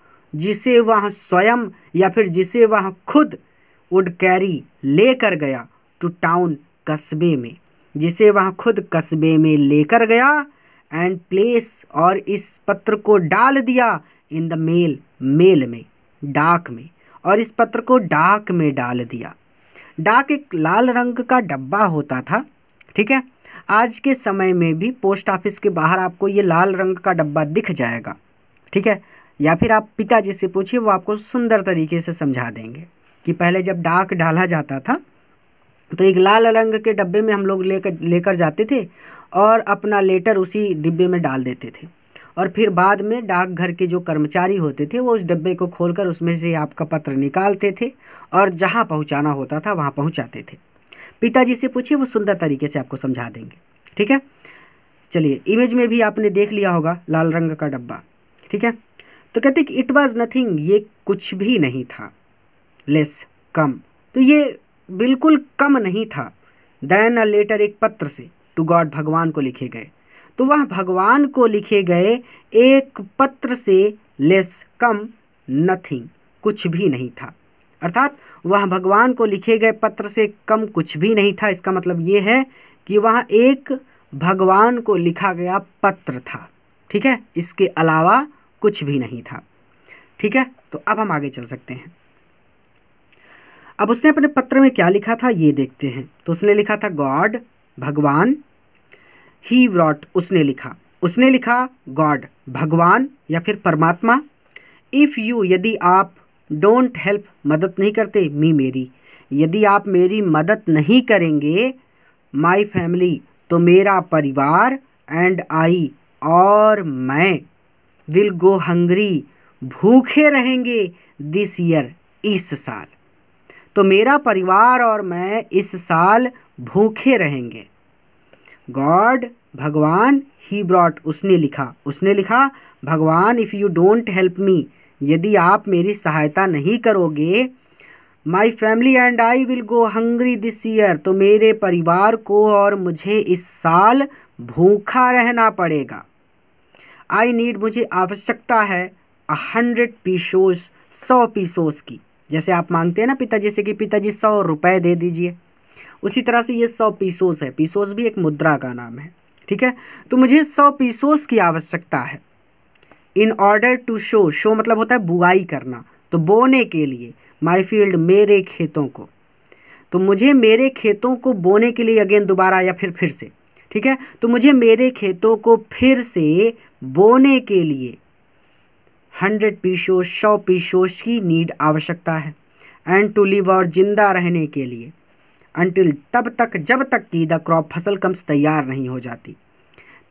जिसे वह स्वयं या फिर जिसे वह खुद वुड कैरी लेकर गया टू टाउन कस्बे में जिसे वह खुद कस्बे में लेकर गया एंड प्लेस और इस पत्र को डाल दिया इन द मेल मेल में डाक में और इस पत्र को डाक में डाल दिया डाक एक लाल रंग का डब्बा होता था ठीक है आज के समय में भी पोस्ट ऑफिस के बाहर आपको ये लाल रंग का डब्बा दिख जाएगा ठीक है या फिर आप पिताजी से पूछिए वो आपको सुंदर तरीके से समझा देंगे कि पहले जब डाक डाला जाता था तो एक लाल रंग के डब्बे में हम लोग लेकर लेकर जाते थे और अपना लेटर उसी डिब्बे में डाल देते थे और फिर बाद में डाकघर के जो कर्मचारी होते थे वो उस डिब्बे को खोलकर उसमें से आपका पत्र निकालते थे और जहाँ पहुँचाना होता था वहाँ पहुँचाते थे पिताजी से पूछिए वो सुंदर तरीके से आपको समझा देंगे ठीक है चलिए इमेज में भी आपने देख लिया होगा लाल रंग का डब्बा ठीक है तो कहते कि इट वॉज नथिंग ये कुछ भी नहीं था लेस कम तो ये बिल्कुल कम नहीं था दैन अ लेटर एक पत्र से टू गॉड भगवान को लिखे गए तो वह भगवान को लिखे गए एक पत्र से लेस कम नथिंग कुछ भी नहीं था अर्थात वह भगवान को लिखे गए पत्र से कम कुछ भी नहीं था इसका मतलब ये है कि वह एक भगवान को लिखा गया पत्र था ठीक है इसके अलावा कुछ भी नहीं था ठीक है तो अब हम आगे चल सकते हैं अब उसने अपने पत्र में क्या लिखा था ये देखते हैं तो उसने लिखा था गॉड भगवान ही व्रॉट उसने लिखा उसने लिखा गॉड भगवान या फिर परमात्मा इफ़ यू यदि आप डोंट हेल्प मदद नहीं करते मी मेरी यदि आप मेरी मदद नहीं करेंगे माई फैमिली तो मेरा परिवार एंड आई और मैं विल गो हंग्री भूखे रहेंगे दिस ईयर इस साल तो मेरा परिवार और मैं इस साल भूखे रहेंगे गॉड भगवान ही ब्रॉट उसने लिखा उसने लिखा भगवान if you don't help me यदि आप मेरी सहायता नहीं करोगे my family and I will go hungry this year तो मेरे परिवार को और मुझे इस साल भूखा रहना पड़ेगा आई नीड मुझे आवश्यकता है अ हंड्रेड पीसोस सौ पीसोस की जैसे आप मांगते हैं ना पिताजी से कि पिताजी सौ रुपए दे दीजिए उसी तरह से ये सौ पीसोस है पीसोस भी एक मुद्रा का नाम है ठीक है तो मुझे सौ पीसोस की आवश्यकता है in order to show show मतलब होता है बुआई करना तो बोने के लिए माई फील्ड मेरे खेतों को तो मुझे मेरे खेतों को बोने के लिए अगेन दोबारा या फिर फिर से ठीक है तो मुझे मेरे खेतों को फिर से बोने के लिए हंड्रेड पीशोश सौ पीसोस की नीड आवश्यकता है एंड टू लिव और जिंदा रहने के लिए अंटिल तब तक जब तक कि द क्रॉप फसल कम्स तैयार नहीं हो जाती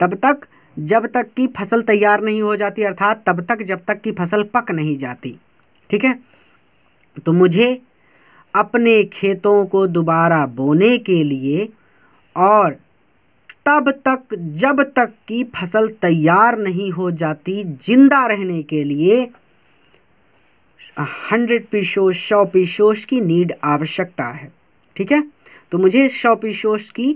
तब तक जब तक कि फसल तैयार नहीं हो जाती अर्थात तब तक जब तक कि फसल पक नहीं जाती ठीक है तो मुझे अपने खेतों को दोबारा बोने के लिए और तब तक जब तक कि फसल तैयार नहीं हो जाती जिंदा रहने के लिए हंड्रेड पीशोश सौ पीशोश की नीड आवश्यकता है ठीक है तो मुझे इस शॉपिशोस की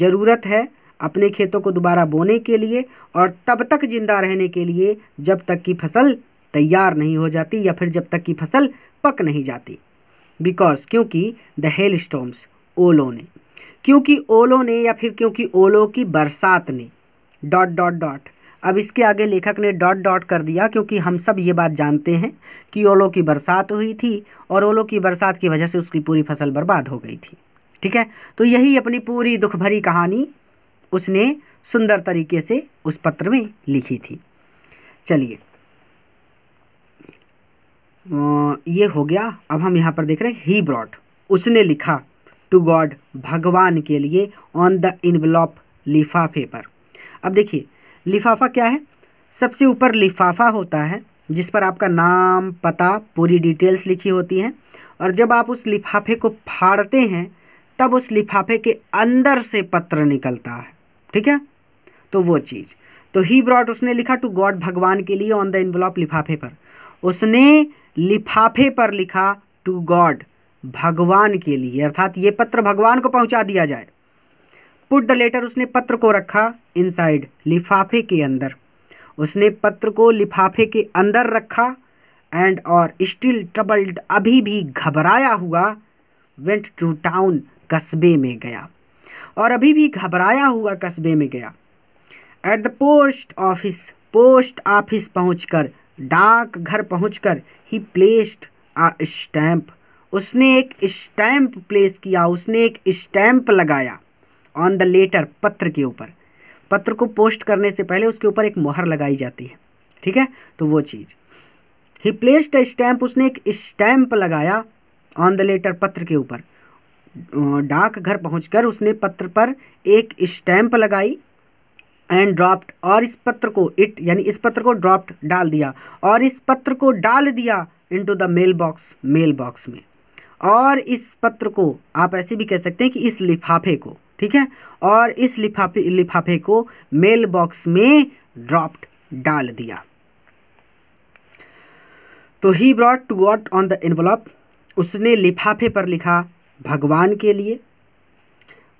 ज़रूरत है अपने खेतों को दोबारा बोने के लिए और तब तक ज़िंदा रहने के लिए जब तक की फसल तैयार नहीं हो जाती या फिर जब तक की फसल पक नहीं जाती बिकॉज क्योंकि द हेल स्टोम्स ओलो ने क्योंकि ओलो ने या फिर क्योंकि ओलो की बरसात ने डॉट डॉट डॉट अब इसके आगे लेखक ने डॉट डॉट कर दिया क्योंकि हम सब ये बात जानते हैं कि ओलो की बरसात हुई थी और ओलो की बरसात की वजह से उसकी पूरी फसल बर्बाद हो गई थी ठीक है तो यही अपनी पूरी दुख भरी कहानी उसने सुंदर तरीके से उस पत्र में लिखी थी चलिए ये हो गया अब हम यहाँ पर देख रहे हैं ही ब्रॉड उसने लिखा टू गॉड भगवान के लिए ऑन द इनवलॉप लिफाफे पर अब देखिए लिफाफा क्या है सबसे ऊपर लिफाफा होता है जिस पर आपका नाम पता पूरी डिटेल्स लिखी होती हैं और जब आप उस लिफाफे को फाड़ते हैं तब उस लिफाफे के अंदर से पत्र निकलता है ठीक है तो वो चीज़ तो ही ब्रॉड उसने लिखा टू गॉड भगवान के लिए ऑन द इनवलॉप लिफाफे पर उसने लिफाफे पर लिखा टू गॉड भगवान के लिए अर्थात ये पत्र भगवान को पहुंचा दिया जाए पुट द लेटर उसने पत्र को रखा इनसाइड लिफाफे के अंदर उसने पत्र को लिफाफे के अंदर रखा एंड और स्टिल ट्रबल्ड अभी भी घबराया हुआ वेंट टू टाउन कस्बे में गया और अभी भी घबराया हुआ कस्बे में गया at the post office post office पहुंचकर डाक घर पहुंचकर ही प्लेस्ड आ स्टैम्प उसने एक स्टैम्प प्लेस किया उसने एक स्टैम्प लगाया ऑन द लेटर पत्र के ऊपर पत्र को पोस्ट करने से पहले उसके ऊपर एक मोहर लगाई जाती है ठीक है तो वो चीज़ ही प्लेस्ड स्टैम्प उसने एक स्टैम्प लगाया ऑन द लेटर पत्र के ऊपर डाकघर पहुंचकर उसने पत्र पर एक स्टैंप लगाई एंड ड्रॉप्ड और इस पत्र को इट यानी इस पत्र को ड्रॉप्ड डाल दिया और इस पत्र को डाल दिया into the mailbox mailbox में और इस पत्र को आप ऐसे भी कह सकते हैं कि इस लिफाफे को ठीक है और इस लिफाफे लिफाफे को मेल बॉक्स में ड्रॉप्ड डाल दिया तो he broad to what on the envelope उसने लिफाफे पर लिखा भगवान के लिए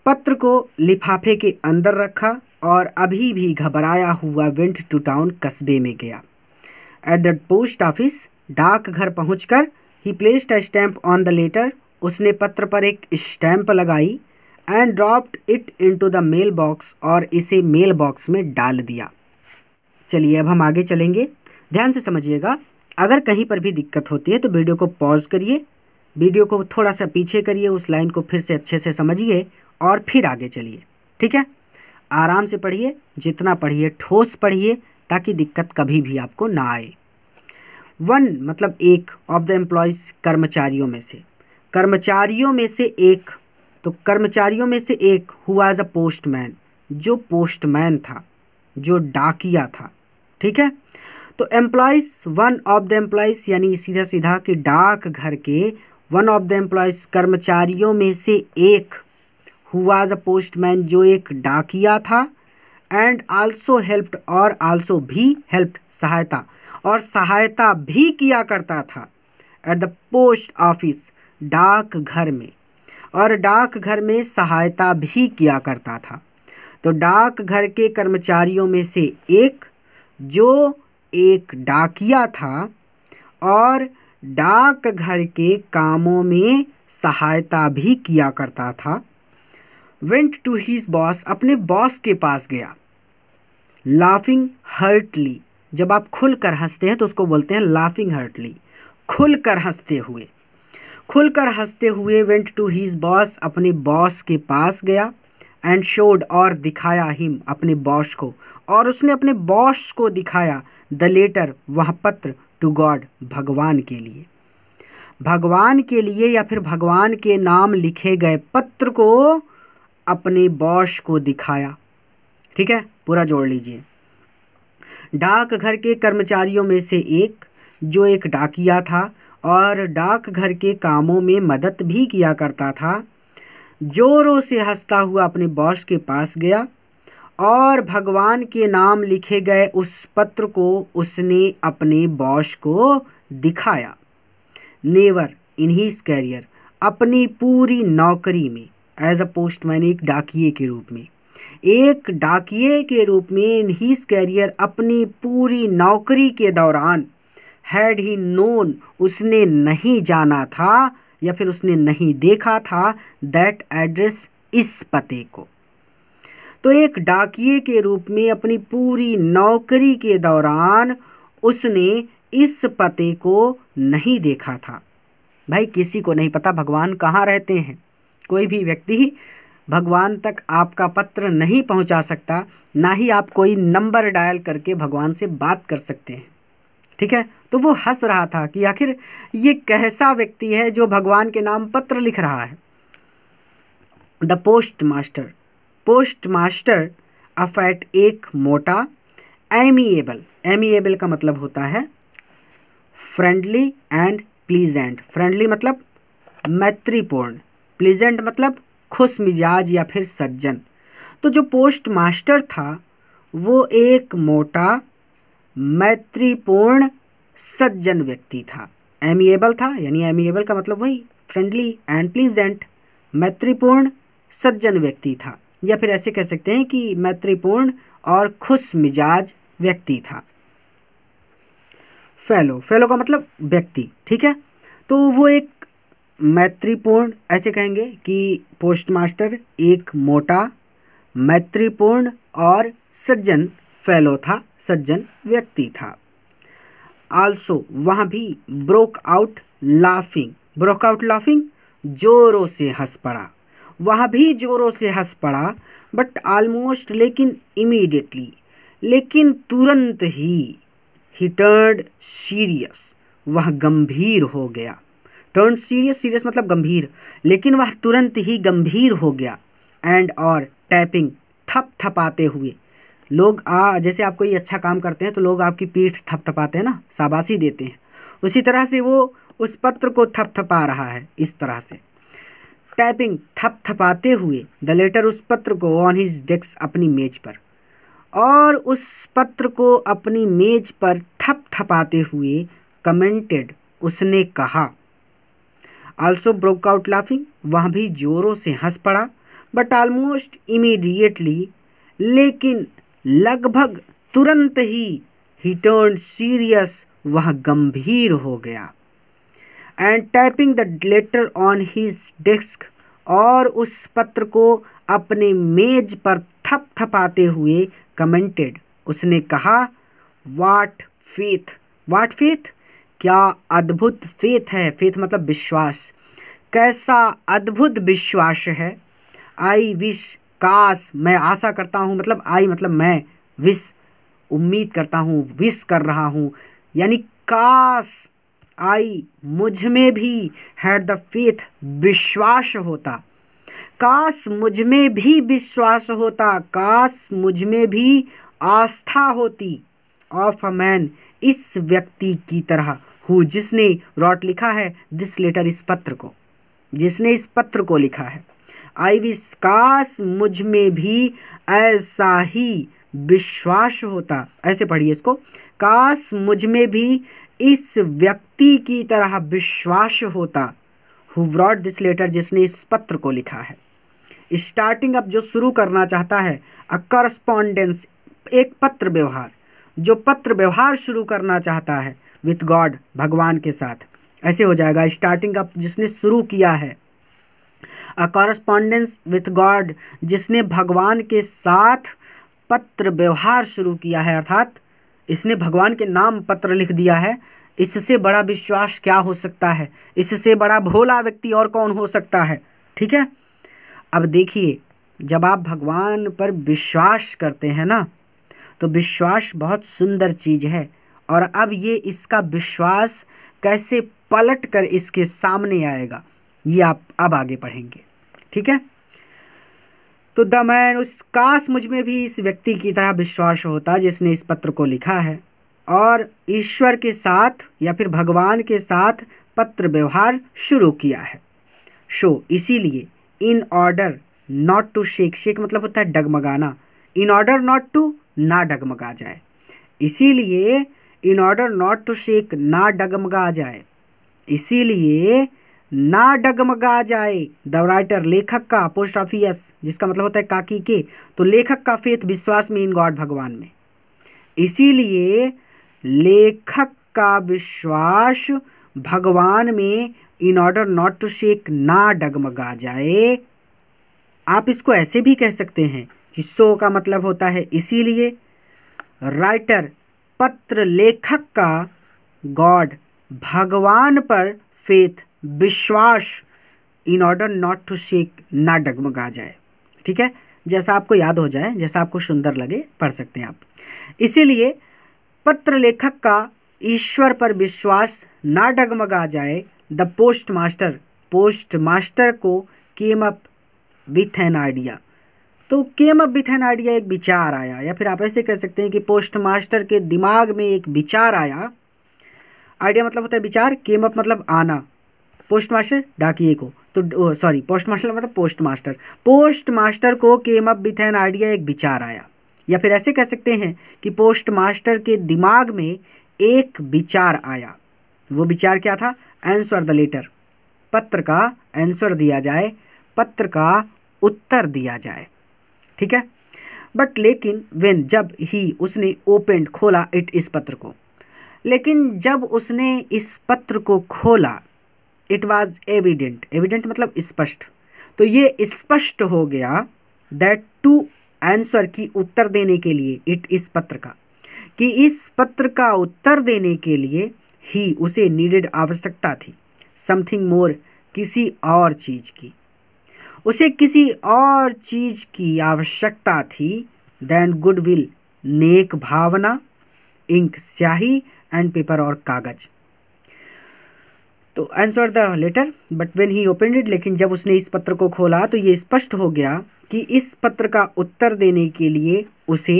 पत्र को लिफाफे के अंदर रखा और अभी भी घबराया हुआ विंट टू टाउन कस्बे में गया एट द पोस्ट ऑफिस डाक पहुँच पहुंचकर ही placed a stamp on the letter उसने पत्र पर एक स्टैम्प लगाई and dropped it into the mailbox और इसे मेल बॉक्स में डाल दिया चलिए अब हम आगे चलेंगे ध्यान से समझिएगा अगर कहीं पर भी दिक्कत होती है तो वीडियो को पॉज करिए वीडियो को थोड़ा सा पीछे करिए उस लाइन को फिर से अच्छे से समझिए और फिर आगे चलिए ठीक है आराम से पढ़िए जितना पढ़िए ठोस पढ़िए ताकि दिक्कत कभी भी आपको ना आए वन मतलब एक ऑफ द एम्प्लॉयज़ कर्मचारियों में से कर्मचारियों में से एक तो कर्मचारियों में से एक हुआ एज अ पोस्टमैन जो पोस्टमैन था जो डाकिया था ठीक है तो employees one of the employees यानी सीधा सीधा कि डाक घर के वन ऑफ द एम्प्लॉयज कर्मचारियों में से एक हुआज अ पोस्टमैन जो एक डाकिया था एंड आल्सो हेल्प्ड और आल्सो भी हेल्प्ड सहायता और सहायता भी किया करता था एट द पोस्ट ऑफिस डाक घर में और डाक घर में सहायता भी किया करता था तो डाक घर के कर्मचारियों में से एक जो एक डाकिया था और डाकघर के कामों में सहायता भी किया करता था वेंट टू हीज बॉस अपने बॉस के पास गया लाफिंग हर्टली जब आप खुल कर हंसते हैं तो उसको बोलते हैं लाफिंग हर्टली खुल कर हंसते हुए खुल कर हंसते हुए वेंट टू हीज बॉस अपने बॉस के पास गया एंड शोड और दिखाया हिम अपने बॉस को और उसने अपने बॉस को दिखाया द लेटर वह पत्र टू गॉड भगवान के लिए भगवान के लिए या फिर भगवान के नाम लिखे गए पत्र को अपने बॉस को दिखाया ठीक है पूरा जोड़ लीजिए डाकघर के कर्मचारियों में से एक जो एक डाकिया था और डाकघर के कामों में मदद भी किया करता था जोरों से हंसता हुआ अपने बॉस के पास गया और भगवान के नाम लिखे गए उस पत्र को उसने अपने बॉस को दिखाया नेवर इन हीज कैरियर अपनी पूरी नौकरी में एज अ पोस्टमैन एक डाकिए के रूप में एक डाकिए के रूप में इन हीज कैरियर अपनी पूरी नौकरी के दौरान हैड ही नोन उसने नहीं जाना था या फिर उसने नहीं देखा था दैट एड्रेस इस पते को तो एक डाकिए के रूप में अपनी पूरी नौकरी के दौरान उसने इस पते को नहीं देखा था भाई किसी को नहीं पता भगवान कहाँ रहते हैं कोई भी व्यक्ति भगवान तक आपका पत्र नहीं पहुंचा सकता ना ही आप कोई नंबर डायल करके भगवान से बात कर सकते हैं ठीक है तो वो हंस रहा था कि आखिर ये कैसा व्यक्ति है जो भगवान के नाम पत्र लिख रहा है the post master postmaster a fat एक मोटा एमिएबल एमिएबल का मतलब होता है फ्रेंडली एंड प्लीजेंट फ्रेंडली मतलब मैत्रीपूर्ण प्लीजेंट मतलब खुश मिजाज या फिर सज्जन तो जो पोस्ट मास्टर था वो एक मोटा मैत्रीपूर्ण सज्जन व्यक्ति था एमिएबल था यानी एमिएबल का मतलब वही फ्रेंडली एंड प्लीजेंट मैत्रीपूर्ण सज्जन व्यक्ति था या फिर ऐसे कह सकते हैं कि मैत्रीपूर्ण और खुश मिजाज व्यक्ति था फैलो फेलो का मतलब व्यक्ति ठीक है तो वो एक मैत्रीपूर्ण ऐसे कहेंगे कि पोस्ट मास्टर एक मोटा मैत्रीपूर्ण और सज्जन फैलो था सज्जन व्यक्ति था आल्सो वहाँ भी broke out laughing broke out laughing जोरों से हंस पड़ा वह भी ज़ोरों से हंस पड़ा बट आलमोस्ट लेकिन इमीडिएटली लेकिन तुरंत ही ही टर्न सीरियस वह गंभीर हो गया टर्न सीरियस सीरियस मतलब गंभीर लेकिन वह तुरंत ही गंभीर हो गया एंड और टैपिंग थप थपाते हुए लोग आ जैसे आप कोई अच्छा काम करते हैं तो लोग आपकी पीठ थप थपाते हैं ना शाबाशी देते हैं उसी तरह से वो उस पत्र को थपथपा रहा है इस तरह से टाइपिंग थपाते हुए द लेटर उस पत्र को ऑन हिज डेस्क अपनी मेज पर और उस पत्र को अपनी मेज पर थप थपाते हुए कमेंटेड उसने कहा ऑल्सो ब्रोक आउट लाफिंग वह भी जोरों से हंस पड़ा बट ऑलमोस्ट इमीडिएटली लेकिन लगभग तुरंत ही ही टर्न सीरियस वह गंभीर हो गया and typing the letter on his desk और उस पत्र को अपने मेज पर थप थपाते हुए कमेंटेड उसने कहा वाट फेथ वाट फेथ क्या अद्भुत फेथ है फेथ मतलब विश्वास कैसा अद्भुत विश्वास है आई विश काश मैं आशा करता हूँ मतलब आई मतलब मैं विश उम्मीद करता हूँ विश कर रहा हूँ यानी काश आई मुझ में भी हैड द फेथ विश्वास होता काश मुझ में भी विश्वास होता काश मुझ में भी आस्था होती ऑफ अ मैन इस व्यक्ति की तरह हु जिसने रॉट लिखा है दिस लेटर इस पत्र को जिसने इस पत्र को लिखा है आई विश काश मुझ में भी ऐसा ही विश्वास होता ऐसे पढ़िए इसको काश मुझ में भी इस व्यक्ति की तरह विश्वास होता हु ब्रॉड दिस लेटर जिसने इस पत्र को लिखा है स्टार्टिंग अब जो शुरू करना चाहता है अ करस्पॉन्डेंस एक पत्र व्यवहार जो पत्र व्यवहार शुरू करना चाहता है विथ गॉड भगवान के साथ ऐसे हो जाएगा स्टार्टिंग अप जिसने शुरू किया है अ कॉरस्पॉन्डेंस विथ गॉड जिसने भगवान के साथ पत्र व्यवहार शुरू किया है अर्थात इसने भगवान के नाम पत्र लिख दिया है इससे बड़ा विश्वास क्या हो सकता है इससे बड़ा भोला व्यक्ति और कौन हो सकता है ठीक है अब देखिए जब आप भगवान पर विश्वास करते हैं ना तो विश्वास बहुत सुंदर चीज़ है और अब ये इसका विश्वास कैसे पलट कर इसके सामने आएगा ये आप अब आगे पढ़ेंगे ठीक है तो द मैन उस काश मुझ में भी इस व्यक्ति की तरह विश्वास होता जिसने इस पत्र को लिखा है और ईश्वर के साथ या फिर भगवान के साथ पत्र व्यवहार शुरू किया है शो इसीलिए in order not to shake shake मतलब होता है डगमगाना इन ऑर्डर नॉट टू ना डगमगा जाए इसीलिए in order not to shake ना डगमगा जाए इसीलिए ना डगमगा जाए द राइटर लेखक का पोस्ट ऑफियस जिसका मतलब होता है काकी के तो लेखक का फेथ विश्वास में इन गॉड भगवान में इसीलिए लेखक का विश्वास भगवान में in order not to shake ना डगमगा जाए आप इसको ऐसे भी कह सकते हैं कि सो का मतलब होता है इसीलिए राइटर पत्र लेखक का गॉड भगवान पर फेथ विश्वास in order not to shake ना डगमगा जाए ठीक है जैसा आपको याद हो जाए जैसा आपको सुंदर लगे पढ़ सकते हैं आप इसीलिए पत्र लेखक का ईश्वर पर विश्वास ना डगमगा जाए the post master post master को came up with an idea तो came up with an idea एक विचार आया या फिर आप ऐसे कह सकते हैं कि पोस्ट मास्टर के दिमाग में एक विचार आया आइडिया मतलब होता है विचार केम अप मतलब आना पोस्ट मास्टर डाकिए को तो सॉरी पोस्ट मास्टर मतलब पोस्ट मास्टर पोस्ट मास्टर को came up with an idea एक विचार आया या फिर ऐसे कह सकते हैं कि पोस्ट मास्टर के दिमाग में एक विचार आया वो विचार क्या था आंसर द लेटर पत्र का आंसर दिया जाए पत्र का उत्तर दिया जाए ठीक है बट लेकिन वेन जब ही उसने ओपेंड खोला इट इस पत्र को लेकिन जब उसने इस पत्र को खोला इट वॉज एविडेंट एविडेंट मतलब स्पष्ट तो ये स्पष्ट हो गया दैट टू आंसर की उत्तर देने के लिए इट इस पत्र का कि इस पत्र का उत्तर देने के लिए ही उसे नीडेड आवश्यकता थी समथिंग मोर किसी और चीज़ की उसे किसी और चीज़ की आवश्यकता थी देन गुडविल नेक भावना इंक स्याही एंड पेपर और कागज़ तो answer the letter but when he open it लेकिन जब उसने इस पत्र को खोला तो ये स्पष्ट हो गया कि इस पत्र का उत्तर देने के लिए उसे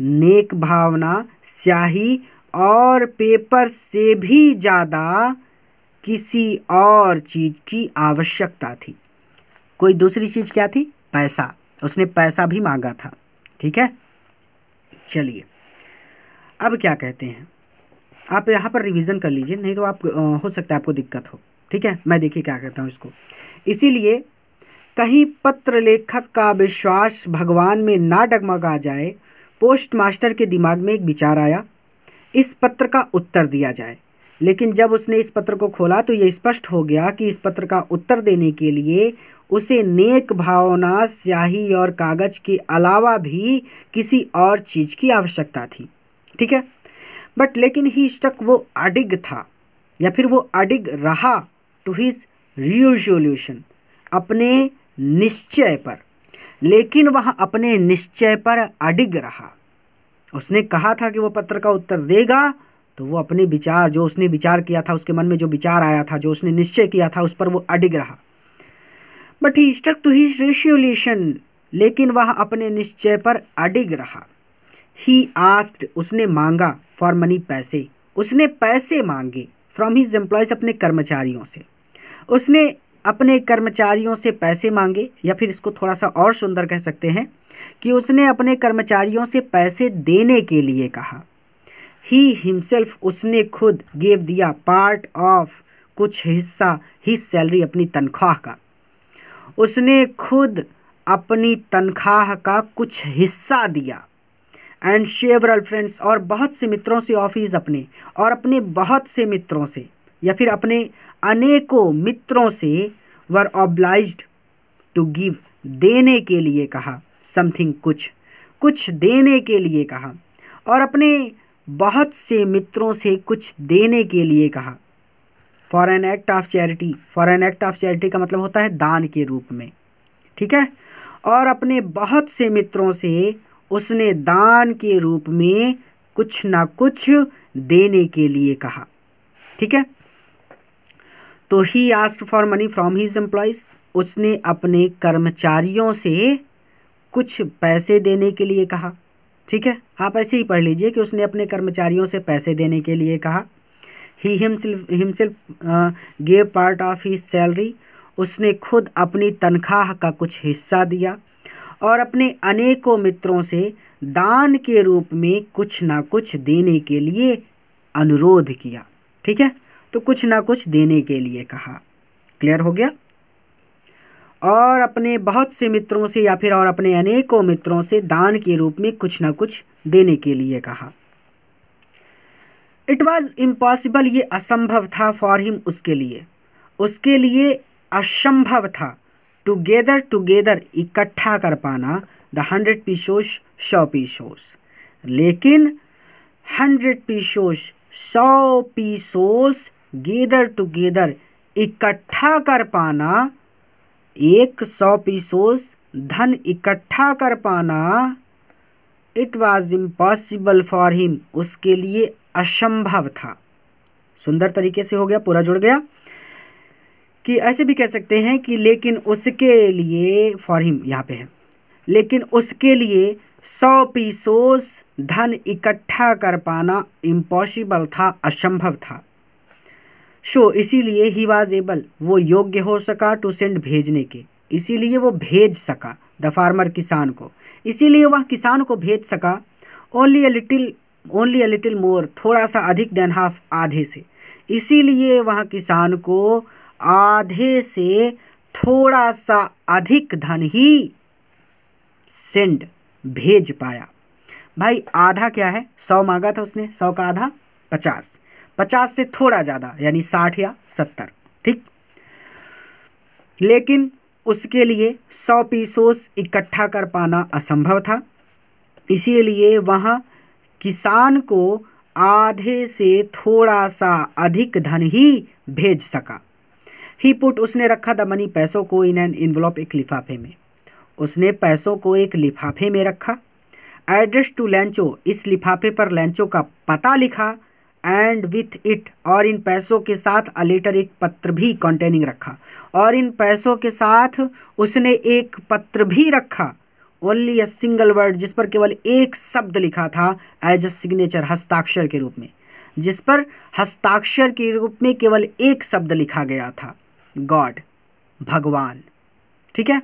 नेक भावना स्याही और पेपर से भी ज़्यादा किसी और चीज़ की आवश्यकता थी कोई दूसरी चीज़ क्या थी पैसा उसने पैसा भी मांगा था ठीक है चलिए अब क्या कहते हैं आप यहाँ पर रिवीजन कर लीजिए नहीं तो आप हो सकता है आपको दिक्कत हो ठीक है मैं देखिए क्या करता हूँ इसको इसीलिए कहीं पत्र लेखक का विश्वास भगवान में ना डगमगा जाए पोस्ट मास्टर के दिमाग में एक विचार आया इस पत्र का उत्तर दिया जाए लेकिन जब उसने इस पत्र को खोला तो ये स्पष्ट हो गया कि इस पत्र का उत्तर देने के लिए उसे नेक भावना स्याही और कागज़ के अलावा भी किसी और चीज़ की आवश्यकता थी ठीक है बट लेकिन ही स्टक वो अडिग था या फिर वो अडिग रहा टू हिज रियोजोल्यूशन अपने निश्चय पर लेकिन वह अपने निश्चय पर अडिग रहा उसने कहा था कि वो पत्र का उत्तर देगा तो वो अपने विचार जो उसने विचार किया था उसके मन में जो विचार आया था जो उसने निश्चय किया था उस पर वो अडिग रहा but he stuck to his resolution लेकिन वह अपने निश्चय पर अडिग रहा ही आस्क्ड उसने मांगा फॉर मनी पैसे उसने पैसे मांगे फ्रॉम हिज एम्प्लॉयज़ अपने कर्मचारियों से उसने अपने कर्मचारियों से पैसे मांगे या फिर इसको थोड़ा सा और सुंदर कह सकते हैं कि उसने अपने कर्मचारियों से पैसे देने के लिए कहा ही हिमसेल्फ उसने खुद गेव दिया पार्ट ऑफ कुछ हिस्सा ही सैलरी अपनी तनख्वाह का उसने खुद अपनी तनख्वाह का कुछ हिस्सा दिया एंड शेवरल फ्रेंड्स और बहुत से मित्रों से ऑफिस अपने और अपने बहुत से मित्रों से या फिर अपने अनेकों मित्रों से वर ऑब्लाइज टू गिव देने के लिए कहा समथिंग कुछ कुछ देने के लिए कहा और अपने बहुत से मित्रों से कुछ देने के लिए कहा for an act of charity for an act of charity का मतलब होता है दान के रूप में ठीक है और अपने बहुत से मित्रों से उसने दान के रूप में कुछ ना कुछ देने के लिए कहा ठीक है तो he asked for money from his employees उसने अपने कर्मचारियों से कुछ पैसे देने के लिए कहा ठीक है आप ऐसे ही पढ़ लीजिए कि उसने अपने कर्मचारियों से पैसे देने के लिए कहा he himself himself gave part of his salary उसने खुद अपनी तनख्वाह का कुछ हिस्सा दिया और अपने अनेकों मित्रों से दान के रूप में कुछ ना कुछ देने के लिए अनुरोध किया ठीक है तो कुछ ना कुछ देने के लिए कहा क्लियर हो गया और अपने बहुत से मित्रों से या फिर और अपने अनेकों मित्रों से दान के रूप में कुछ ना कुछ देने के लिए कहा इट वॉज़ इम्पॉसिबल ये असंभव था फॉर हिम उसके लिए उसके लिए असंभव था टुगेदर टुगेदर इकट्ठा कर पाना द हंड्रेड पीसोस सौ पीसोस लेकिन हंड्रेड पीसोस सौ पीसोस गेदर टुगेदर इकट्ठा कर पाना एक सौ पीसोस धन इकट्ठा कर पाना it was impossible for him उसके लिए असंभव था सुंदर तरीके से हो गया पूरा जुड़ गया कि ऐसे भी कह सकते हैं कि लेकिन उसके लिए फॉर हिम यहाँ पे है लेकिन उसके लिए सौ पीसोस धन इकट्ठा कर पाना इम्पॉसिबल था असंभव था शो इसीलिए ही वॉज एबल वो योग्य हो सका टू सेंड भेजने के इसीलिए वो भेज सका द फार्मर किसान को इसीलिए वह किसान को भेज सका only a little only a little more थोड़ा सा अधिक देन हाफ आधे से इसीलिए वह किसान को आधे से थोड़ा सा अधिक धन ही सेंड भेज पाया भाई आधा क्या है सौ मांगा था उसने सौ का आधा पचास पचास से थोड़ा ज़्यादा यानी साठ या सत्तर ठीक लेकिन उसके लिए सौ पीसोस इकट्ठा कर पाना असंभव था इसीलिए वहाँ किसान को आधे से थोड़ा सा अधिक धन ही भेज सका ही पुट उसने रखा द मनी पैसों को इन एन इन्वलॉप एक लिफाफे में उसने पैसों को एक लिफाफे में रखा एड्रेस टू लेंचो इस लिफाफे पर लैंचो का पता लिखा एंड विथ इट और इन पैसों के साथ अ लेटर एक पत्र भी कंटेनिंग रखा और इन पैसों के साथ उसने एक पत्र भी रखा ओनली अ सिंगल वर्ड जिस पर केवल एक शब्द लिखा था एज अ सिग्नेचर हस्ताक्षर के रूप में जिस पर हस्ताक्षर के रूप में केवल एक शब्द लिखा गया था गॉड भगवान ठीक है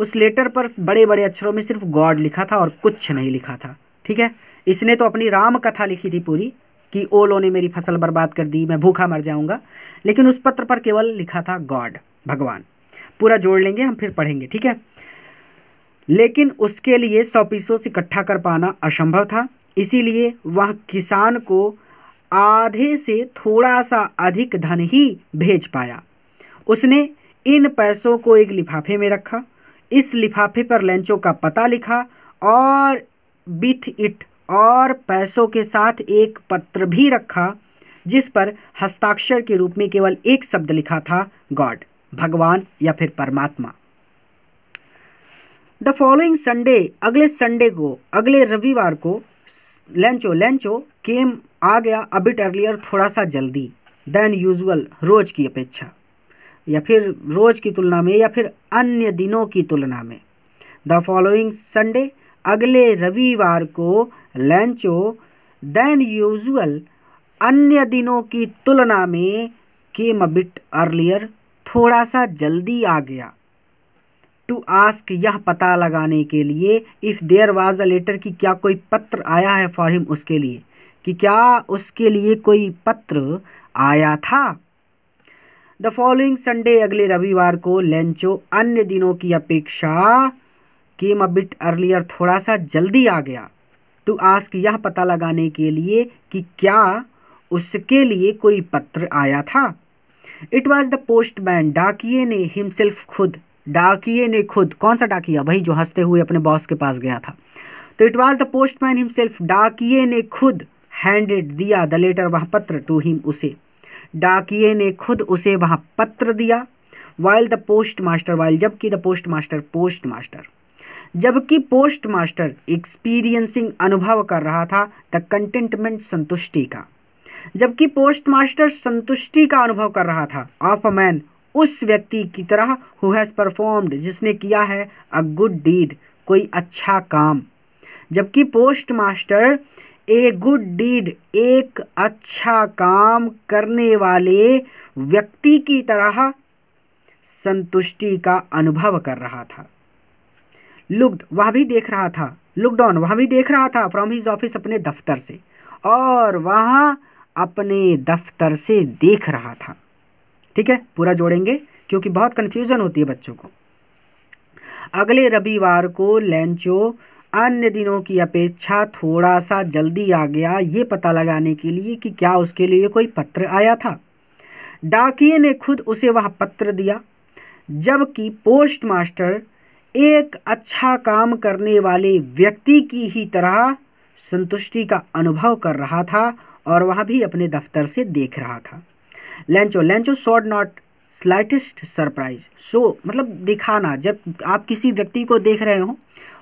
उस लेटर पर बड़े बड़े अक्षरों में सिर्फ गॉड लिखा था और कुछ नहीं लिखा था ठीक है इसने तो अपनी राम कथा लिखी थी पूरी कि ओलो ने मेरी फसल बर्बाद कर दी मैं भूखा मर जाऊंगा लेकिन उस पत्र पर केवल लिखा था गॉड भगवान पूरा जोड़ लेंगे हम फिर पढ़ेंगे ठीक है लेकिन उसके लिए सौ पीसों से इकट्ठा कर पाना असंभव था इसीलिए वह किसान को आधे से थोड़ा सा अधिक धन ही भेज पाया उसने इन पैसों को एक लिफाफे में रखा इस लिफाफे पर लंचों का पता लिखा और विथ इट और पैसों के साथ एक पत्र भी रखा जिस पर हस्ताक्षर के रूप में केवल एक शब्द लिखा था गॉड भगवान या फिर परमात्मा द फॉलोइंग संडे अगले संडे को अगले रविवार को लेंचो लेंचो केम आ गया अबिट अर्लियर थोड़ा सा जल्दी देन यूजुअल रोज की अपेक्षा या फिर रोज़ की तुलना में या फिर अन्य दिनों की तुलना में द फॉलोइंग संडे अगले रविवार को लंचो देन यूजुअल अन्य दिनों की तुलना में केम बिट अर्लियर थोड़ा सा जल्दी आ गया टू आस्क यह पता लगाने के लिए if there was a letter कि क्या कोई पत्र आया है फॉर हिम उसके लिए कि क्या उसके लिए कोई पत्र आया था द फॉलोइंग संडे अगले रविवार को लेंचो अन्य दिनों की अपेक्षा केम अबिट अर्लियर थोड़ा सा जल्दी आ गया टू आस्क यह पता लगाने के लिए कि क्या उसके लिए कोई पत्र आया था इट वॉज द पोस्टमैन डाकिए ने हिमसेल्फ खुद डाकिए ने खुद कौन सा डाकिया वही जो हंसते हुए अपने बॉस के पास गया था तो it was the postman himself डाकिए ने खुद हैंडेड दिया द लेटर वह पत्र टू हिम उसे डाकिए ने खुद उसे वहां पत्र दिया while the post master while जबकि the post master post master जबकि पोस्ट मास्टर एक्सपीरियंसिंग अनुभव कर रहा था द कंटेंटमेंट संतुष्टि का जबकि पोस्ट मास्टर संतुष्टि का अनुभव कर रहा था ऑफ अ मैन उस व्यक्ति की तरह हु हैज़ परफॉर्म्ड जिसने किया है अ गुड डीड कोई अच्छा काम जबकि post master a good deed एक अच्छा काम करने वाले व्यक्ति की तरह संतुष्टि का अनुभव कर रहा था लुक्ड वह भी देख रहा था ऑन वह भी देख रहा था फ्रॉम हिज ऑफिस अपने दफ्तर से और वहाँ अपने दफ्तर से देख रहा था ठीक है पूरा जोड़ेंगे क्योंकि बहुत कंफ्यूजन होती है बच्चों को अगले रविवार को लेंचो अन्य दिनों की अपेक्षा थोड़ा सा जल्दी आ गया ये पता लगाने के लिए कि क्या उसके लिए कोई पत्र आया था डाकिए ने खुद उसे वह पत्र दिया जबकि पोस्ट मास्टर एक अच्छा काम करने वाले व्यक्ति की ही तरह संतुष्टि का अनुभव कर रहा था और वह भी अपने दफ्तर से देख रहा था Lencho Lencho showed not slightest surprise show मतलब दिखाना जब आप किसी व्यक्ति को देख रहे हो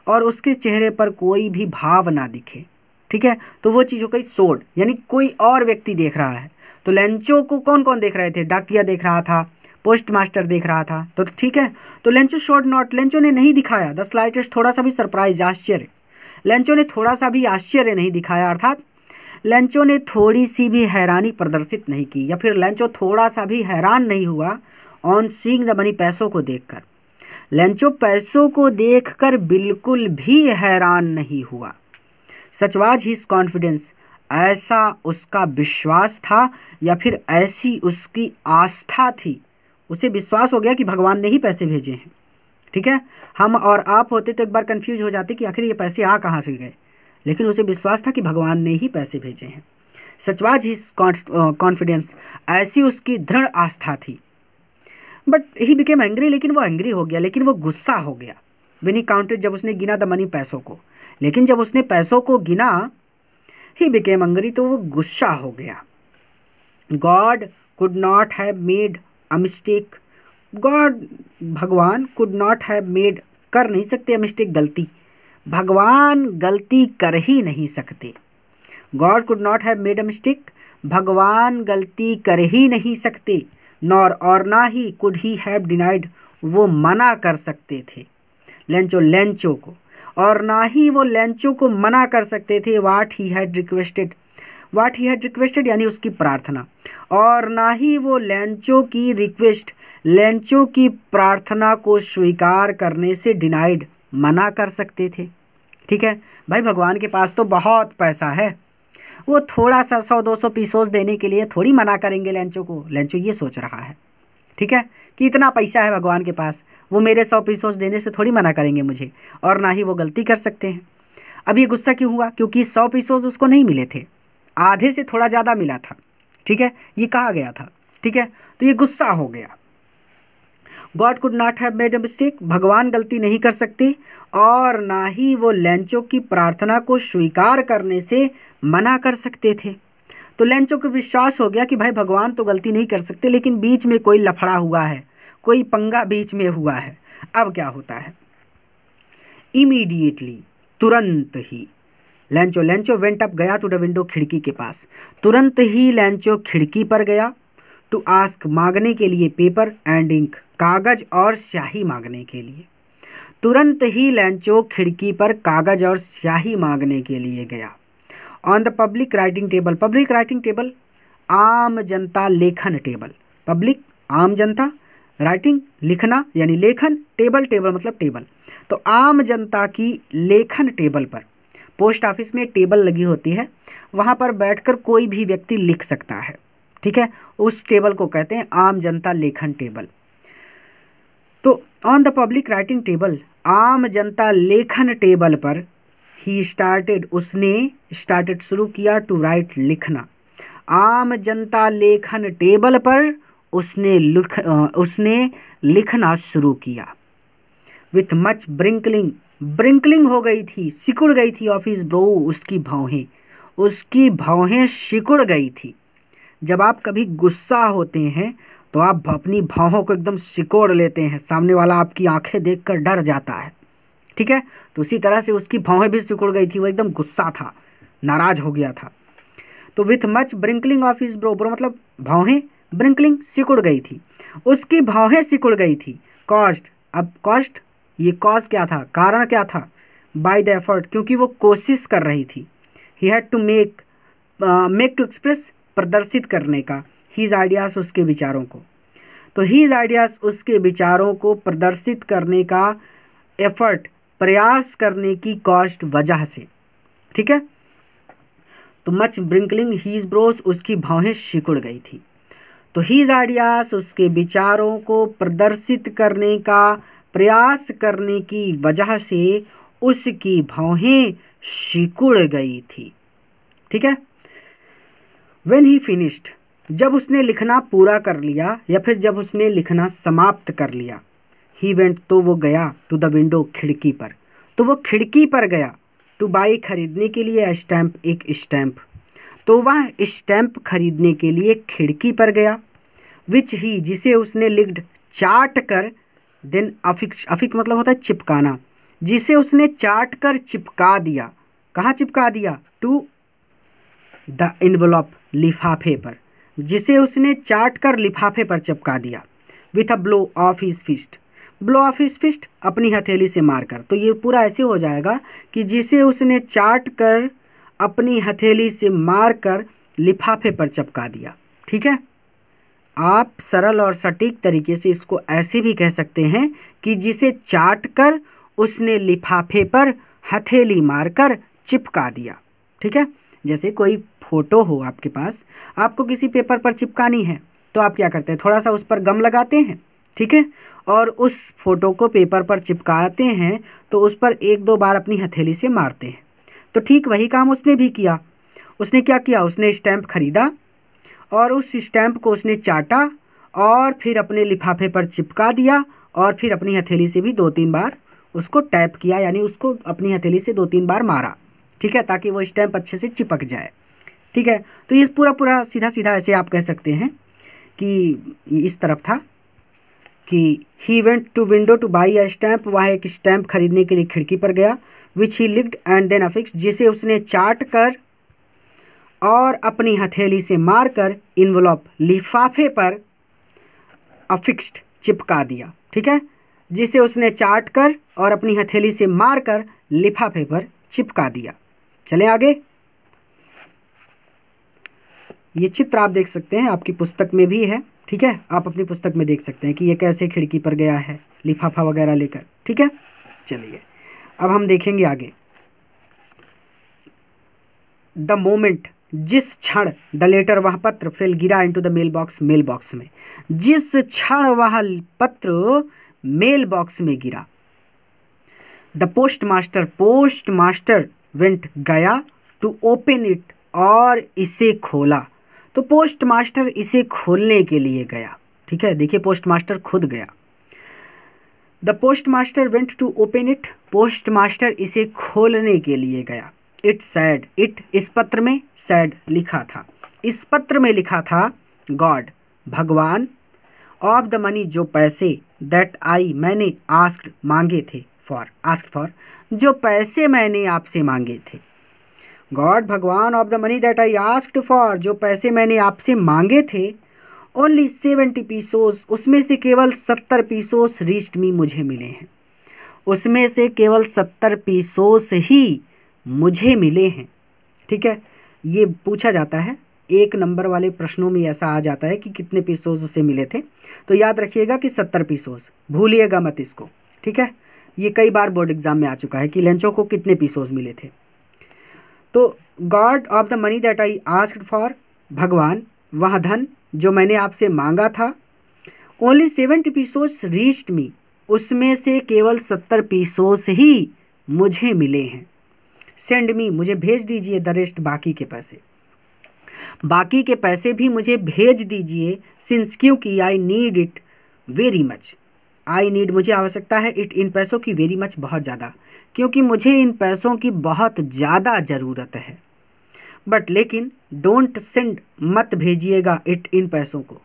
और उसके चेहरे पर कोई भी भाव ना दिखे ठीक है तो वो चीज़ हो गई सोड यानी कोई और व्यक्ति देख रहा है तो लेंचो को कौन कौन देख रहे थे डाकिया देख रहा था पोस्ट मास्टर देख रहा था तो ठीक है तो लेंचो शोड नॉट लेंचो ने नहीं दिखाया द स्लाइटेस्ट थोड़ा सा भी सरप्राइज आश्चर्य लेंचो ने थोड़ा सा भी आश्चर्य नहीं दिखाया अर्थात लेंचो ने थोड़ी सी भी हैरानी प्रदर्शित नहीं की या फिर लेंचो थोड़ा सा भी हैरान नहीं हुआ ऑन सींग द मनी पैसों को देखकर लेंचो पैसों को देखकर बिल्कुल भी हैरान नहीं हुआ सचवाज हिज कॉन्फिडेंस ऐसा उसका विश्वास था या फिर ऐसी उसकी आस्था थी उसे विश्वास हो गया कि भगवान ने ही पैसे भेजे हैं ठीक है हम और आप होते तो एक बार कंफ्यूज हो जाते कि आखिर ये पैसे आ कहाँ से गए लेकिन उसे विश्वास था कि भगवान ने ही पैसे भेजे हैं सचवाज हिज कॉन्फिडेंस ऐसी उसकी दृढ़ आस्था थी बट ही बिकेम एंग्री लेकिन वो एंग्री हो गया लेकिन वो गुस्सा हो गया विनी ही काउंटेड जब उसने गिना द मनी पैसों को लेकिन जब उसने पैसों को गिना ही बिकेम एंग्री तो वो गुस्सा हो गया God could not have made a mistake God भगवान कुड नॉट हैव मेड कर नहीं सकते अ मिस्टेक गलती भगवान गलती कर ही नहीं सकते God could not have made a mistake भगवान गलती कर ही नहीं सकते नॉर और ना ही कुड ही हैव डिनाइड वो मना कर सकते थे लेंचो लेंचो को और ना ही वो लेंचो को मना कर सकते थे what he had requested what he had requested यानी उसकी प्रार्थना और ना ही वो लेंचो की रिक्वेस्ट लेंचो की प्रार्थना को स्वीकार करने से डिनाइड मना कर सकते थे ठीक है भाई भगवान के पास तो बहुत पैसा है वो थोड़ा सा सौ दो सौ पीसोस देने के लिए थोड़ी मना करेंगे लेंचो को लेंचो ये सोच रहा है ठीक है कि इतना पैसा है भगवान के पास वो मेरे सौ पीसोस देने से थोड़ी मना करेंगे मुझे और ना ही वो गलती कर सकते हैं अब ये गुस्सा क्यों हुआ क्योंकि सौ पीसोस उसको नहीं मिले थे आधे से थोड़ा ज़्यादा मिला था ठीक है ये कहा गया था ठीक है तो ये गुस्सा हो गया God could not have made a mistake भगवान गलती नहीं कर सकते और ना ही वो लेंचो की प्रार्थना को स्वीकार करने से मना कर सकते थे तो लेंचो को विश्वास हो गया कि भाई भगवान तो गलती नहीं कर सकते लेकिन बीच में कोई लफड़ा हुआ है कोई पंगा बीच में हुआ है अब क्या होता है इमीडिएटली तुरंत ही लेंचो लेंचो वेंट अप गया टू द विंडो खिड़की के पास तुरंत ही लेंचो खिड़की पर गया टू आस्क मांगने के लिए पेपर एंड इंक कागज और स्याही मांगने के लिए तुरंत ही लैंचो खिड़की पर कागज और स्याही मांगने के लिए गया on the public writing table public writing table आम जनता लेखन टेबल पब्लिक आम जनता राइटिंग लिखना यानी लेखन टेबल टेबल मतलब टेबल तो आम जनता की लेखन टेबल पर पोस्ट ऑफिस में टेबल लगी होती है वहाँ पर बैठकर कोई भी व्यक्ति लिख सकता है ठीक है उस टेबल को कहते हैं आम जनता लेखन टेबल तो on the public writing table आम जनता लेखन टेबल पर ही स्टार्टेड उसने स्टार्टेड शुरू किया टू राइट लिखना आम जनता लेखन टेबल पर उसने लिख उसने लिखना शुरू किया विथ मच ब्रिंकलिंग ब्रिंकलिंग हो गई थी सिकुड़ गई थी ऑफिस ब्रो उसकी भावें उसकी भावें सिकुड़ गई थी जब आप कभी गुस्सा होते हैं तो आप अपनी भावों को एकदम सिकोड़ लेते हैं सामने वाला आपकी आंखें देखकर डर जाता है ठीक है तो उसी तरह से उसकी भावें भी सिकुड़ गई थी वो एकदम गुस्सा था नाराज हो गया था तो with much wrinkling of his brow brow मतलब भावें ब्रिंकलिंग सिकुड़ गई थी उसकी भावें सिकुड़ गई थी कॉस्ट अब कॉस्ट ये कॉज क्या था कारण क्या था बाई द एफर्ट क्योंकि वो कोशिश कर रही थी he had to make make to express प्रदर्शित करने का हीज़ आइडियाज़ उसके विचारों को तो हीज़ आइडियाज़ उसके विचारों को प्रदर्शित करने का एफर्ट प्रयास करने की कॉस्ट वजह से ठीक है तो मच ब्रिंकलिंग हीज ब्रोस उसकी भावें शिकुड़ गई थी तो हीज आइडियाज उसके विचारों को प्रदर्शित करने का प्रयास करने की वजह से उसकी भावें शिकुड़ गई थी ठीक है वेन ही फिनिश्ड जब उसने लिखना पूरा कर लिया या फिर जब उसने लिखना समाप्त कर लिया ही वेंट तो वो गया टू द विंडो खिड़की पर तो वो खिड़की पर गया टू बाई खरीदने के लिए स्टैंप एक स्टैंप तो वह स्टैंप खरीदने के लिए खिड़की पर गया विच ही जिसे उसने लिख्ड चाट कर देन अफिक अफिक मतलब होता है चिपकाना जिसे उसने चाट कर चिपका दिया कहाँ चिपका दिया टू द इनवलॉप लिफाफे पर जिसे उसने चाट कर लिफाफे पर चिपका दिया with a blow of his fist blow of his fist अपनी हथेली से मारकर तो ये पूरा ऐसे हो जाएगा कि जिसे उसने चाट कर अपनी हथेली से मारकर लिफाफे पर चिपका दिया ठीक है आप सरल और सटीक तरीके से इसको ऐसे भी कह सकते हैं कि जिसे चाट कर उसने लिफाफे पर हथेली मारकर चिपका दिया ठीक है जैसे कोई फ़ोटो हो आपके पास आपको किसी पेपर पर चिपकानी है तो आप क्या करते हैं थोड़ा सा उस पर गम लगाते हैं ठीक है और उस फोटो को पेपर पर चिपकाते हैं तो उस पर एक दो बार अपनी हथेली से मारते हैं तो ठीक वही काम उसने भी किया उसने क्या किया उसने स्टैम्प ख़रीदा और उस स्टैंप को उसने चाटा और फिर अपने लिफाफे पर चिपका दिया और फिर अपनी हथेली से भी दो तीन बार उसको टैप किया यानी उसको अपनी हथेली से दो तीन बार मारा ठीक है ताकि वो स्टैंप अच्छे से चिपक जाए ठीक है तो ये पूरा पूरा सीधा सीधा ऐसे आप कह सकते हैं कि इस तरफ था कि he went to window to buy a stamp वहाँ एक स्टैम्प खरीदने के लिए खिड़की पर गया which he licked and then affix जिसे उसने चाट कर और अपनी हथेली से मार कर इन्वलॉप लिफाफे पर अफिक्स्ड चिपका दिया ठीक है जिसे उसने चाट कर और अपनी हथेली से मार कर लिफाफे पर चिपका दिया चले आगे ये चित्र आप देख सकते हैं आपकी पुस्तक में भी है ठीक है आप अपनी पुस्तक में देख सकते हैं कि ये कैसे खिड़की पर गया है लिफाफा वगैरह लेकर ठीक है चलिए अब हम देखेंगे आगे द मोमेंट जिस क्षण द लेटर वह पत्र फेल गिरा into the mailbox mailbox में जिस क्षण वह पत्र मेल बॉक्स में गिरा the post master post master went गया टू ओपन इट और इसे खोला तो पोस्ट मास्टर इसे खोलने के लिए गया ठीक है देखिए पोस्ट मास्टर खुद गया the post master went to open it post master इसे खोलने के लिए गया इट सैड इट इस पत्र में सैड लिखा था इस पत्र में लिखा था गॉड भगवान ऑफ द मनी जो पैसे दैट आई मैंने आस्क मांगे थे फॉर आस्क फॉर जो पैसे मैंने आपसे मांगे थे गॉड भगवान of the money that I asked for जो पैसे मैंने आपसे मांगे थे ओनली सेवेंटी पीसोस उसमें से केवल सत्तर पीसोस रीच्ड मी मुझे मिले हैं उसमें से केवल सत्तर पीसोस ही मुझे मिले हैं ठीक है ये पूछा जाता है एक नंबर वाले प्रश्नों में ऐसा आ जाता है कि कितने पीसोस उसे मिले थे तो याद रखिएगा कि सत्तर पीसोस भूलिएगा मत इसको ठीक है ये कई बार बोर्ड एग्ज़ाम में आ चुका है कि लंचों को कितने पीसोस मिले थे तो God of the money that I ask for भगवान वह धन जो मैंने आपसे मांगा था only seventy pesos reached me उसमें से केवल सत्तर पीसोस ही मुझे मिले हैं सेंड मी मुझे भेज दीजिए द रेस्ट बाकी के पैसे बाकी के पैसे भी मुझे भेज दीजिए सिंस क्योंकि I need it very much I need मुझे आवश्यकता है इट इन पैसों की वेरी मच बहुत ज़्यादा क्योंकि मुझे इन पैसों की बहुत ज़्यादा ज़रूरत है बट लेकिन डोंट सेंड मत भेजिएगा इट इन पैसों को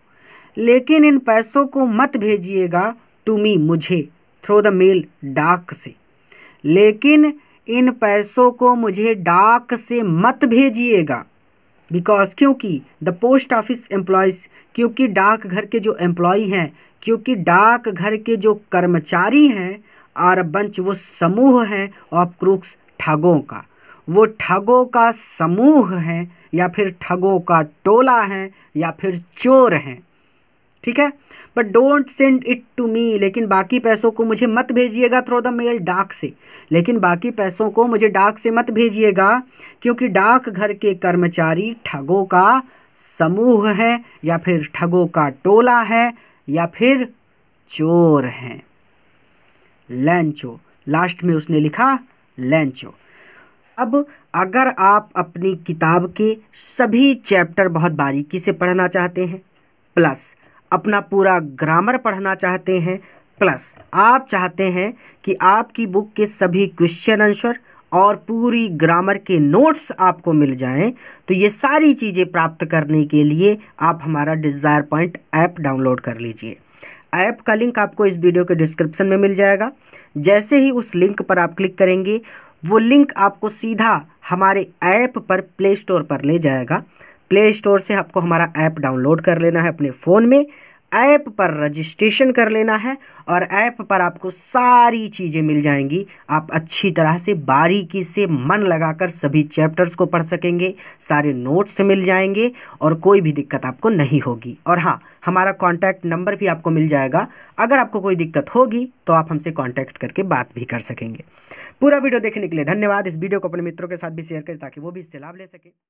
लेकिन इन पैसों को मत भेजिएगा टू मी मुझे थ्रो द मेल डाक से लेकिन इन पैसों को मुझे डाक से मत भेजिएगा बिकॉज क्योंकि द पोस्ट ऑफिस एम्प्लॉयज़ क्योंकि डाक घर के जो एम्प्लॉय हैं क्योंकि डाकघर के जो कर्मचारी हैं आरबंच वो समूह हैं और क्रूक्स ठगों का वो ठगों का समूह है या फिर ठगों का टोला है या फिर चोर हैं ठीक है but don't send it to me लेकिन बाकी पैसों को मुझे मत भेजिएगा थ्रो द मेल डाक से लेकिन बाकी पैसों को मुझे डाक से मत भेजिएगा क्योंकि डाक घर के कर्मचारी ठगों का समूह है या फिर ठगों का टोला है या फिर चोर हैं लैंचो लास्ट में उसने लिखा लैंचो अब अगर आप अपनी किताब के सभी चैप्टर बहुत बारीकी से पढ़ना चाहते हैं प्लस अपना पूरा ग्रामर पढ़ना चाहते हैं प्लस आप चाहते हैं कि आपकी बुक के सभी क्वेश्चन आंसर और पूरी ग्रामर के नोट्स आपको मिल जाएं तो ये सारी चीज़ें प्राप्त करने के लिए आप हमारा डिज़ायर पॉइंट ऐप डाउनलोड कर लीजिए ऐप का लिंक आपको इस वीडियो के डिस्क्रिप्शन में मिल जाएगा जैसे ही उस लिंक पर आप क्लिक करेंगे वो लिंक आपको सीधा हमारे ऐप पर प्ले स्टोर पर ले जाएगा प्ले स्टोर से आपको हमारा ऐप डाउनलोड कर लेना है अपने फ़ोन में ऐप पर रजिस्ट्रेशन कर लेना है और ऐप पर आपको सारी चीज़ें मिल जाएंगी आप अच्छी तरह से बारीकी से मन लगाकर सभी चैप्टर्स को पढ़ सकेंगे सारे नोट्स मिल जाएंगे और कोई भी दिक्कत आपको नहीं होगी और हाँ हमारा कॉन्टैक्ट नंबर भी आपको मिल जाएगा अगर आपको कोई दिक्कत होगी तो आप हमसे कॉन्टैक्ट करके बात भी कर सकेंगे पूरा वीडियो देखने के लिए धन्यवाद इस वीडियो को अपने मित्रों के साथ भी शेयर करें ताकि वो भी इससे लाभ ले सकें